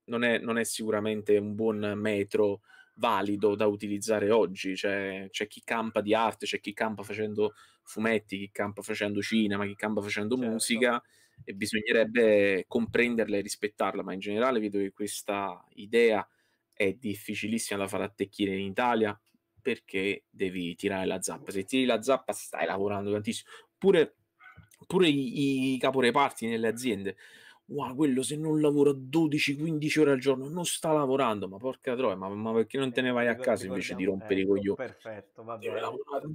non è, non è, sicuramente un buon metro valido da utilizzare oggi. Cioè, c'è chi campa di arte, c'è chi campa facendo fumetti, chi campa facendo cinema, chi campa facendo certo. musica e bisognerebbe comprenderla e rispettarla, ma in generale vedo che questa idea è difficilissima da far attecchire in Italia perché devi tirare la zappa. Se tiri la zappa stai lavorando tantissimo. Pure, pure i, i caporeparti nelle aziende. Wow, quello se non lavora 12-15 ore al giorno non sta lavorando, ma porca troia, ma, ma perché non te ne vai a casa invece di rompere i coglioni? Perfetto, va bene.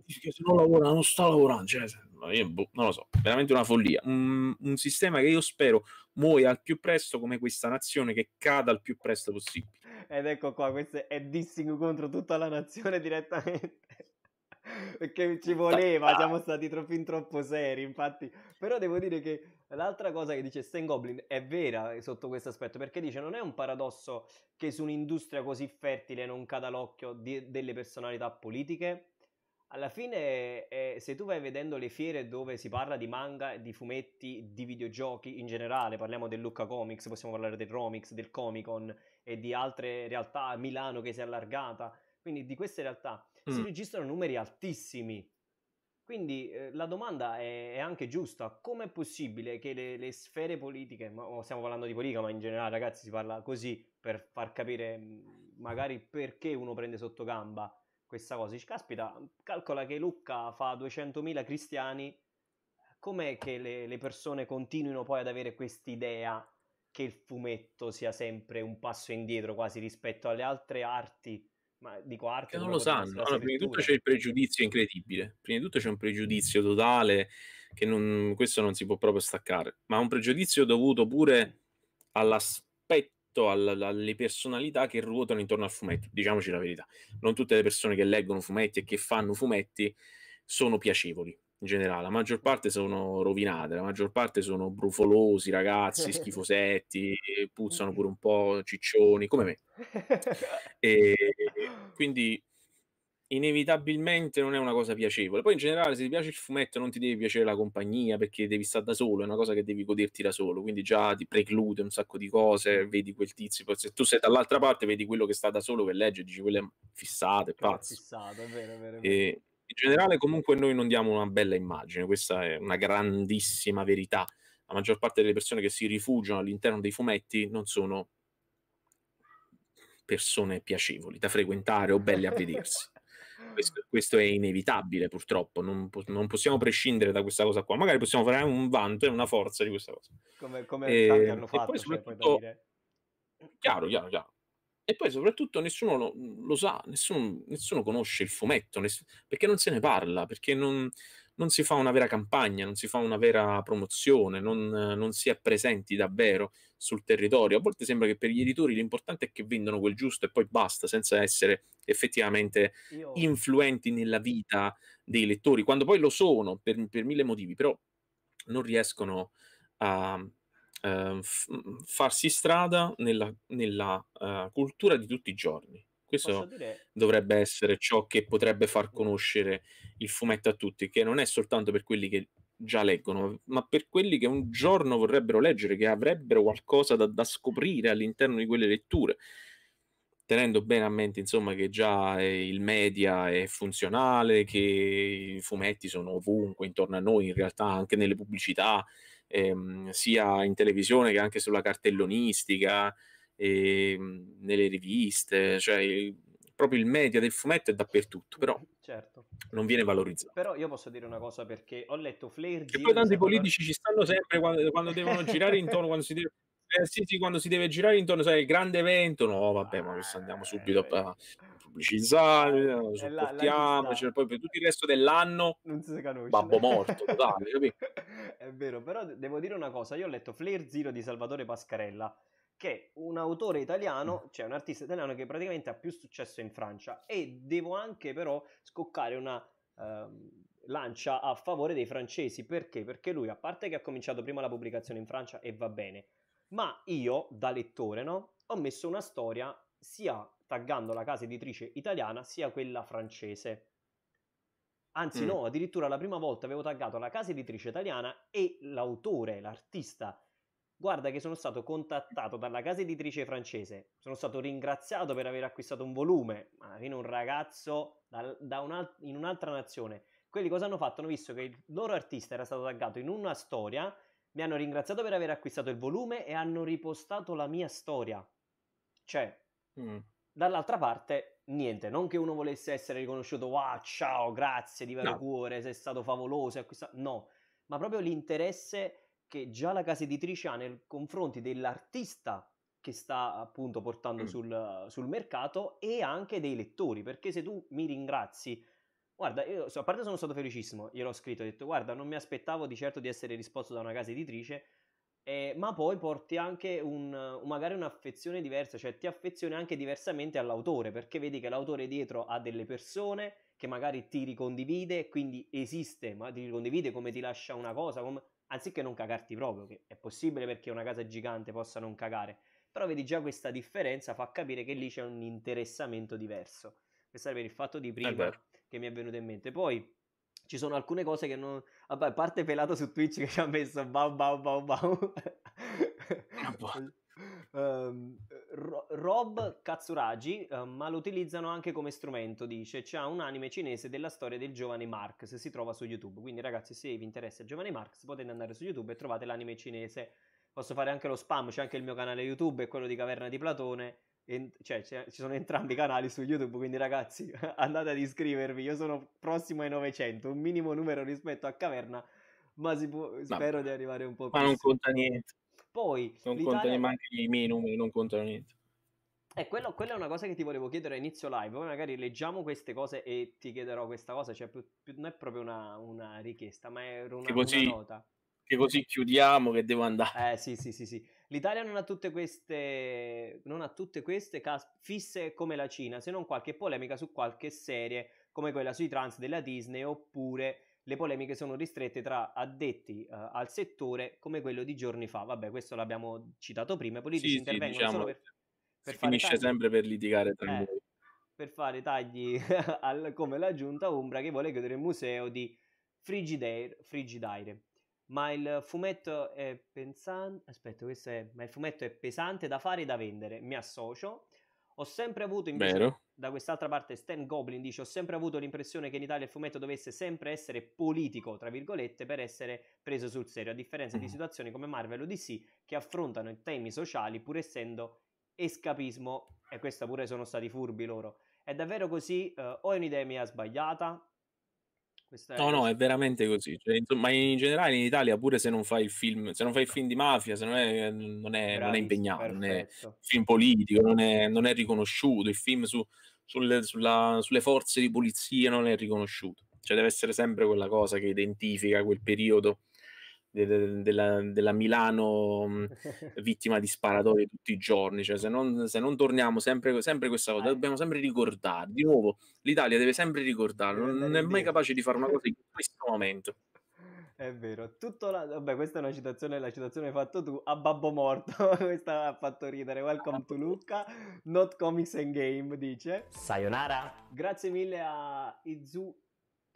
Se non lavora, non sta lavorando, cioè, io, boh, non lo so, veramente una follia. Un, un sistema che io spero muoia al più presto come questa nazione che cada al più presto possibile. Ed ecco qua, questo è dissing contro tutta la nazione direttamente. Perché ci voleva, siamo stati tro- fin troppo seri, infatti. Però devo dire che l'altra cosa che dice Stan Goblin è vera sotto questo aspetto, perché dice non è un paradosso che su un'industria così fertile non cada l'occhio di- delle personalità politiche? alla fine, eh, se tu vai vedendo le fiere dove si parla di manga, di fumetti, di videogiochi in generale, parliamo del Lucca Comics, possiamo parlare del Romix, del Comic Con e di altre realtà, Milano che si è allargata, quindi di queste realtà mm. si registrano numeri altissimi. Quindi eh, la domanda è, è, anche giusta, come è possibile che le, le sfere politiche, ma, oh, stiamo parlando di politica, ma in generale ragazzi si parla così per far capire mm, magari perché uno prende sotto gamba questa cosa. Dici, caspita, calcola che Lucca fa 200.000 cristiani, com'è che le, le persone continuino poi ad avere quest'idea che il fumetto sia sempre un passo indietro quasi rispetto alle altre arti? ma dico arte che non lo sanno. Allora, prima di tutto c'è il pregiudizio incredibile. Prima di tutto c'è un pregiudizio totale che non, questo non si può proprio staccare, ma un pregiudizio dovuto pure all'aspetto al, alle personalità che ruotano intorno al fumetto. Diciamoci la verità: non tutte le persone che leggono fumetti e che fanno fumetti sono piacevoli. In generale, la maggior parte sono rovinate, la maggior parte sono brufolosi, ragazzi, schifosetti, puzzano mm. pure un po', ciccioni, come me. E quindi inevitabilmente non è una cosa piacevole. Poi in generale, se ti piace il fumetto, non ti deve piacere la compagnia perché devi stare da solo, è una cosa che devi goderti da solo, quindi già ti preclude un sacco di cose, vedi quel tizio, se tu sei dall'altra parte vedi quello che sta da solo che legge, dici quello è fissato, è pazzo. È fissato, è vero, è vero. È vero. E in generale comunque noi non diamo una bella immagine, questa è una grandissima verità. La maggior parte delle persone che si rifugiano all'interno dei fumetti non sono persone piacevoli da frequentare o belle a vedersi. Questo, questo è inevitabile, purtroppo. Non, non, possiamo prescindere da questa cosa qua. Magari possiamo fare un vanto e una forza di questa cosa. Come, come ehm, e, hanno fatto. poi soprattutto, cioè, chiaro, chiaro, chiaro. E poi soprattutto nessuno lo, lo sa, nessuno, nessuno, conosce il fumetto, ness- perché non se ne parla, perché non, non si fa una vera campagna, non si fa una vera promozione, non, non, si è presenti davvero sul territorio. A volte sembra che per gli editori l'importante è che vendano quel giusto e poi basta, senza essere effettivamente Io... influenti nella vita dei lettori, quando poi lo sono per, per mille motivi, però non riescono a, Uh, f- farsi strada nella, nella uh, cultura di tutti i giorni. Questo dire... dovrebbe essere ciò che potrebbe far conoscere il fumetto a tutti, che non è soltanto per quelli che già leggono, ma per quelli che un giorno vorrebbero leggere, che avrebbero qualcosa da, da scoprire all'interno di quelle letture. Tenendo bene a mente, insomma, che già eh, il media è funzionale, che i fumetti sono ovunque intorno a noi, in realtà anche nelle pubblicità, ehm, sia in televisione che anche sulla cartellonistica, e, ehm, nelle riviste, cioè proprio il media del fumetto è dappertutto, però certo. non viene valorizzato. Però io posso dire una cosa perché ho letto Flair... Che poi tanti politici ci stanno sempre quando, quando devono girare intorno, quando si deve... Eh, sì, sì, quando si deve girare intorno, sai, il grande evento, no, vabbè, ma adesso andiamo eh, subito a pubblicizzare, eh, supportiamoci, cioè, poi per tutto il resto dell'anno, non si capisce. babbo morto, totale, È vero, però devo dire una cosa, io ho letto Flair Zero di Salvatore Pascarella, che un autore italiano, mm. cioè un artista italiano che praticamente ha più successo in Francia e devo anche però scoccare una uh, lancia a favore dei francesi, perché? Perché lui, a parte che ha cominciato prima la pubblicazione in Francia e va bene, ma io da lettore, no, ho messo una storia sia taggando la casa editrice italiana sia quella francese. Anzi, mm. no, addirittura la prima volta avevo taggato la casa editrice italiana e l'autore, l'artista italiano, Guarda che sono stato contattato dalla casa editrice francese, sono stato ringraziato per aver acquistato un volume, alla fine un ragazzo da, da un, in un'altra nazione. Quelli cosa hanno fatto? Hanno visto che il loro artista era stato taggato in una storia, mi hanno ringraziato per aver acquistato il volume e hanno ripostato la mia storia. Cioè, mm. dall'altra parte, niente, non che uno volesse essere riconosciuto, wow, ciao, grazie di vero no. cuore, sei stato favoloso, acquistato... no, ma proprio l'interesse che già la casa editrice ha nei confronti dell'artista che sta appunto portando mm. sul, sul, mercato e anche dei lettori, perché se tu mi ringrazi, guarda, io a parte sono stato felicissimo, gliel'ho scritto, ho detto guarda, non mi aspettavo di certo di essere risposto da una casa editrice, eh, ma poi porti anche un, magari un'affezione diversa, cioè ti affezioni anche diversamente all'autore, perché vedi che l'autore dietro ha delle persone che magari ti ricondivide, quindi esiste, ma ti ricondivide come ti lascia una cosa, come anziché non cagarti proprio, che è possibile perché una casa gigante possa non cagare, però vedi già questa differenza, fa capire che lì c'è un interessamento diverso. Questo era per il fatto di prima che mi è venuto in mente. Poi ci sono alcune cose che non... Ah, vabbè, a parte pelato su Twitch che ci ha messo bau bau bau bau. um, Ro- Rob Katsuragi, eh, ma lo utilizzano anche come strumento, dice. C'è un anime cinese della storia del giovane Marx, si trova su YouTube. Quindi ragazzi, se vi interessa il giovane Marx, potete andare su YouTube e trovate l'anime cinese. Posso fare anche lo spam, c'è anche il mio canale YouTube e quello di Caverna di Platone. E, cioè, ci sono entrambi i canali su YouTube, quindi ragazzi, andate ad iscrivervi. Io sono prossimo ai 900, un minimo numero rispetto a Caverna, ma si può, spero Vabbè. di arrivare un po' più. Ma non conta niente. Poi, non l'Italia... contano neanche i miei numeri, non contano niente. Eh, quello, quella è una cosa che ti volevo chiedere a inizio live. Poi magari leggiamo queste cose e ti chiederò questa cosa. Cioè, più, più, non è proprio una, una richiesta, ma è una, che così, una nota. Che così chiudiamo, che devo andare. Eh, sì, sì, sì, sì. L'Italia non ha tutte queste, non ha tutte queste cas- fisse come la Cina, se non qualche polemica su qualche serie come quella sui trans della Disney oppure le polemiche sono ristrette tra addetti eh, al settore come quello di giorni fa. Vabbè, questo l'abbiamo citato prima, i politici sì, intervengono sì, diciamo, solo per, per si finisce tagli, sempre per litigare tra eh, noi. Per fare tagli al, come la giunta Umbra che vuole chiudere il museo di Frigidaire. Frigidaire. Ma il fumetto è pensante. Aspetta, questo è. Ma il fumetto è pesante da fare e da vendere. Mi associo. Ho sempre avuto invece Vero. da quest'altra parte Stan Goblin dice ho sempre avuto l'impressione che in Italia il fumetto dovesse sempre essere politico, tra virgolette, per essere preso sul serio, a differenza mm. di situazioni come Marvel o DC che affrontano i temi sociali pur essendo escapismo e questa pure sono stati furbi loro. È davvero così? Uh, eh, o è un'idea mia sbagliata? Questa no, è... no, è veramente così. Cioè, ma in generale in Italia, pure se non fai il film, se non fai il film di mafia, se non è, eh, non è, Bravi, non è impegnato, non è film politico, non è, non riconosciuto. Il film su, sul, sulla, sulle forze di polizia non è riconosciuto. Cioè, deve essere sempre quella cosa che identifica quel periodo de, della, della, Milano vittima di sparatori tutti i giorni. Cioè, se, non, se non torniamo sempre, sempre questa cosa, eh. dobbiamo sempre ricordare. Di nuovo, l'Italia deve sempre ricordarlo, non è mai capace di fare una cosa in questo momento. È vero, tutto la... Vabbè, questa è una citazione, la citazione hai fatto tu a Babbo Morto, questa ha fatto ridere. Welcome to Luca, not comics and game, dice. Sayonara. Grazie mille a Izu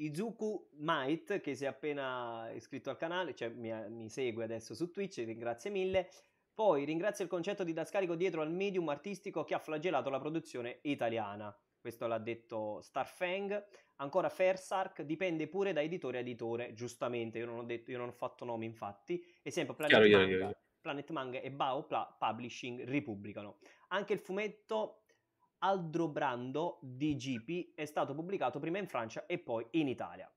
Izuku Might, che si è appena iscritto al canale, cioè mi, mi segue adesso su Twitch, ringrazio mille. Poi ringrazio il concetto di didascalico dietro al medium artistico che ha flagellato la produzione italiana. Questo l'ha detto Starfang. Ancora Fersark dipende pure da editore a editore, giustamente. Io non ho, detto, io non ho fatto nomi, infatti. Esempio, Planet, Chiaro, Manga, io, io, Planet Manga e Baopla Publishing ripubblicano. Anche il fumetto Aldrobrando di Gipi è stato pubblicato prima in Francia e poi in Italia.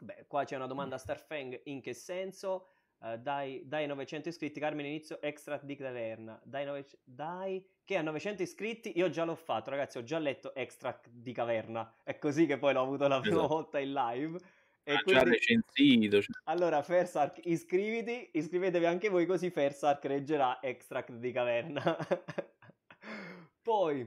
Beh, qua c'è una domanda a mm. Starfang, in che senso? Uh, dai, dai, 900 iscritti, Carmen Inizio, extra di Caverna. Dai, nove, dai, che a 900 iscritti io già l'ho fatto, ragazzi, ho già letto extra di caverna. È così che poi l'ho avuto la prima esatto. volta in live. E ah, quindi... recensito. Cioè. Allora, Fersark, iscriviti, iscrivetevi anche voi così Fersark reggerà extract di caverna. Poi,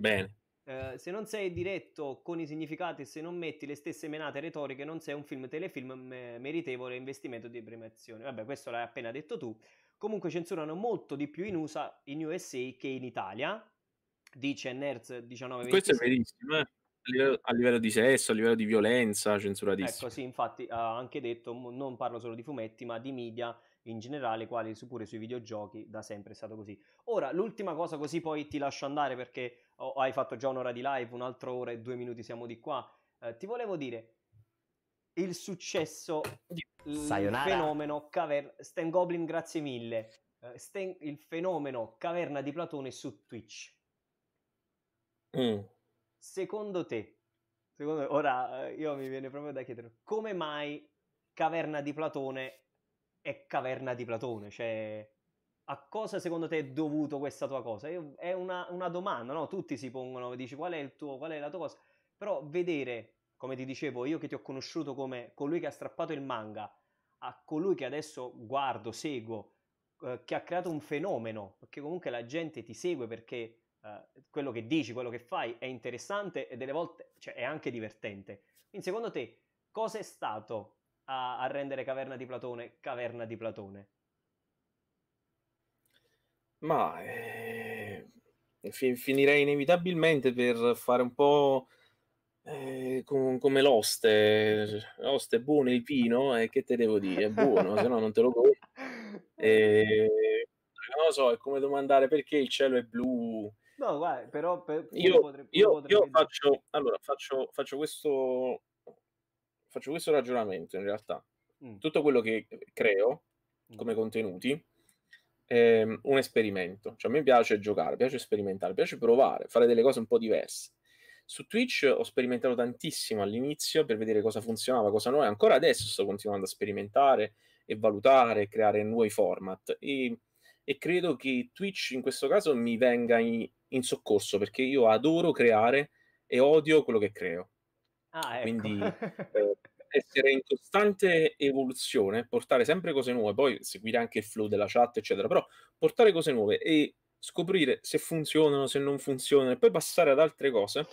eh, se non sei diretto con i significati, se non metti le stesse menate retoriche, non sei un film telefilm me- meritevole investimento di premiazione. Vabbè, questo l'hai appena detto tu. Comunque censurano molto di più in USA, in USA che in Italia, dice Nerz 19. Questo è verissimo, eh. A livello, a livello, di sesso, a livello di violenza, censuratissimo. Ecco, sì, infatti ha anche detto, non parlo solo di fumetti, ma di media, in generale, quali su pure sui videogiochi da sempre è stato così. Ora, l'ultima cosa così poi ti lascio andare perché oh, hai fatto già un'ora di live, un'altra ora e due minuti siamo di qua. Eh, ti volevo dire il successo, Sayonara. il fenomeno Caver- Stan Goblin, grazie mille. Eh, il fenomeno Caverna di Platone su Twitch. Mm. Secondo te, secondo, ora eh, io mi viene proprio da chiedere come mai Caverna di Platone è caverna di Platone, cioè a cosa secondo te è dovuto questa tua cosa? È una, una domanda, no? Tutti si pongono, dici qual è, il tuo, qual è la tua cosa? Però vedere, come ti dicevo, io che ti ho conosciuto come colui che ha strappato il manga a colui che adesso guardo, seguo, eh, che ha creato un fenomeno, perché comunque la gente ti segue perché eh, quello che dici, quello che fai è interessante e delle volte cioè, è anche divertente. Quindi secondo te cosa è stato a, a rendere Caverna di Platone Caverna di Platone? Ma eh, finirei inevitabilmente per fare un po' eh, com- come l'oste. L'oste è buono il pino, e eh, che te devo dire? È buono, se no non te lo compro. Eh, non lo so, è come domandare perché il cielo è blu. No, guarda, però per, io, potrei, io, io faccio, allora, faccio, faccio questo faccio questo ragionamento in realtà. Mm. Tutto quello che creo mm. come contenuti è ehm, un esperimento. Cioè, a me piace giocare, piace sperimentare, piace provare, fare delle cose un po' diverse. Su Twitch ho sperimentato tantissimo all'inizio per vedere cosa funzionava, cosa no, e ancora adesso sto continuando a sperimentare e valutare, creare nuovi format. E, e credo che Twitch in questo caso mi venga in, in soccorso perché io adoro creare e odio quello che creo Ah, ecco. Quindi eh, essere in costante evoluzione, portare sempre cose nuove, poi seguire anche il flow della chat, eccetera, però portare cose nuove e scoprire se funzionano, se non funzionano e poi passare ad altre cose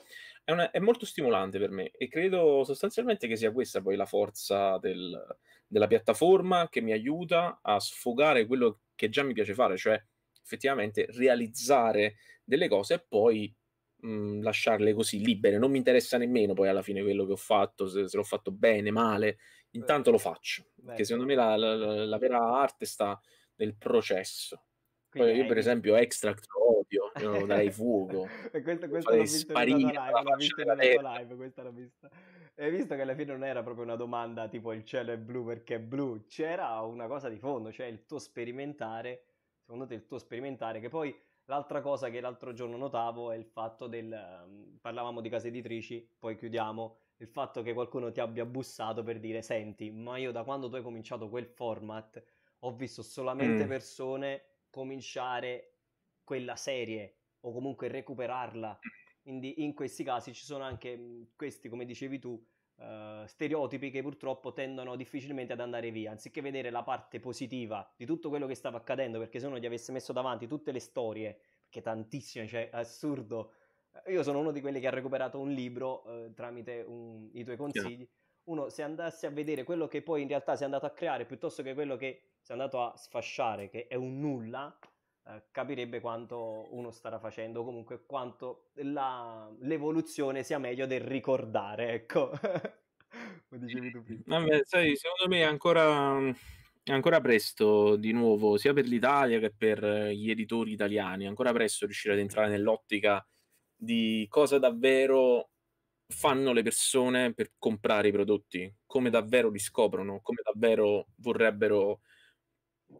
è, una, è molto stimolante per me e credo sostanzialmente che sia questa poi la forza del, della piattaforma che mi aiuta a sfogare quello che già mi piace fare, cioè effettivamente realizzare delle cose e poi mh, mhmm, lasciarle così libere. Non mi interessa nemmeno poi alla fine quello che ho fatto, se, se l'ho fatto bene, male. Intanto lo faccio, perché secondo me la, la, la, vera arte sta nel processo. poi io per esempio Extract odio, io darei fuoco. questo questo l'ho visto sparire, live, live, questa l'ho vista. E visto che alla fine non era proprio una domanda tipo il cielo è blu perché è blu, c'era una cosa di fondo, cioè il tuo sperimentare, secondo te il tuo sperimentare che poi L'altra cosa che l'altro giorno notavo è il fatto del, ehm, parlavamo di case editrici, poi chiudiamo, il fatto che qualcuno ti abbia bussato per dire senti, ma io da quando tu hai cominciato quel format ho visto solamente mm. persone cominciare quella serie o comunque recuperarla. Quindi in questi casi ci sono anche mhmm, questi, come dicevi tu, eh, stereotipi che purtroppo tendono difficilmente ad andare via, anziché vedere la parte positiva di tutto quello che stava accadendo, perché se uno gli avesse messo davanti tutte le storie, che tantissime, cioè assurdo, eh, io sono uno di quelli che ha recuperato un libro uh, tramite un, i tuoi consigli, uno se andasse a vedere quello che poi in realtà si è andato a creare piuttosto che quello che si è andato a sfasciare, che è un nulla, eh, capirebbe quanto uno starà facendo, comunque quanto la, l'evoluzione sia meglio del ricordare, ecco. Come dicevi tu prima. Vabbè, sai, secondo me è ancora, è ancora presto di nuovo, sia per l'Italia che per gli editori italiani, è ancora presto riuscire ad entrare nell'ottica di cosa davvero fanno le persone per comprare i prodotti, come davvero li scoprono, come davvero vorrebbero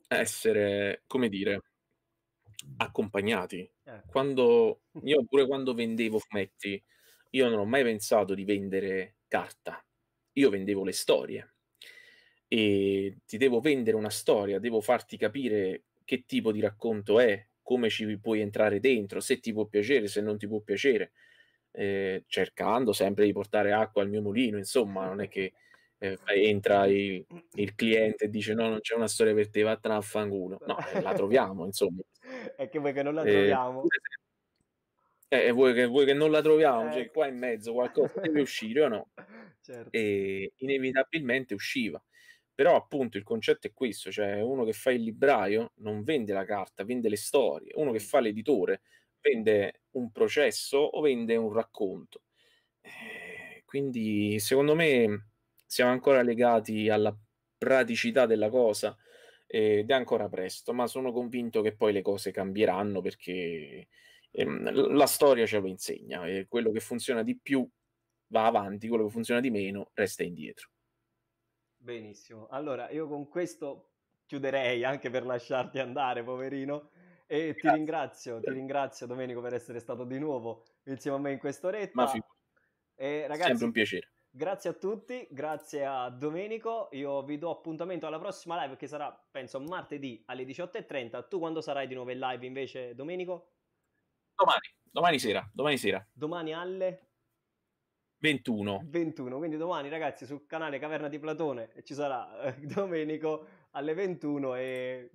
essere, come dire, accompagnati. Eh. Quando, io pure quando vendevo fumetti, io non ho mai pensato di vendere carta, io vendevo le storie e ti devo vendere una storia, devo farti capire che tipo di racconto è, come ci puoi entrare dentro, se ti può piacere, se non ti può piacere, eh, cercando sempre di portare acqua al mio mulino, insomma, non è che eh, entra il, il, cliente e dice no, non c'è una storia per te, vattene a fanculo, no, eh, la troviamo, insomma, è che vuoi che non la troviamo? Eh, e eh, vuoi, che, vuoi che non la troviamo? Eh. Cioè, qua in ecco. mezzo qualcosa deve uscire o no? Certo. E inevitabilmente usciva. Però appunto il concetto è questo, cioè uno che fa il libraio non vende la carta, vende le storie, uno che mm. fa l'editore vende un processo o vende un racconto. Eh, quindi secondo me siamo ancora legati alla praticità della cosa ed è ancora presto, ma sono convinto che poi le cose cambieranno perché ehm, la storia ce lo insegna e quello che funziona di più va avanti, quello che funziona di meno resta indietro. Benissimo, allora io con questo chiuderei anche per lasciarti andare, poverino. E Grazie. ti ringrazio, ti ringrazio Domenico per essere stato di nuovo insieme a me in quest'oretta. Ma figurati, è sempre un piacere. Grazie a tutti, grazie a Domenico. Io vi do appuntamento alla prossima live che sarà, penso, martedì alle 18.30. Tu quando sarai di nuovo in live invece, Domenico? Domani, domani sera, domani sera. Domani alle 21. 21, quindi domani ragazzi sul canale Caverna di Platone ci sarà eh, Domenico alle 21 e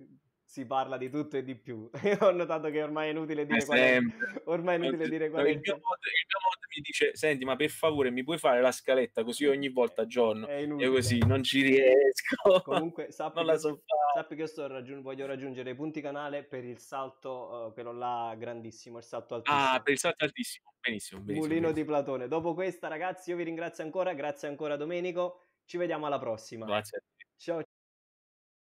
si parla di tutto e di più. Io ho notato che ormai è inutile eh, dire eh, qual è. Ormai è inutile dire qual è. Il mio, mod, il mio mod mi dice: Senti, ma per favore mi puoi fare la scaletta così eh, ogni volta John? Io così non ci riesco. Comunque, sappi, che, so sappi che io sto raggiung- voglio raggiungere i punti canale per il salto, uh, quello là grandissimo, il salto ah, altissimo. Ah, per il salto altissimo, benissimo. benissimo Mulino benissimo. di Platone. Dopo questa, ragazzi, io vi ringrazio ancora. Grazie ancora, Domenico. Ci vediamo alla prossima. Grazie. Ciao.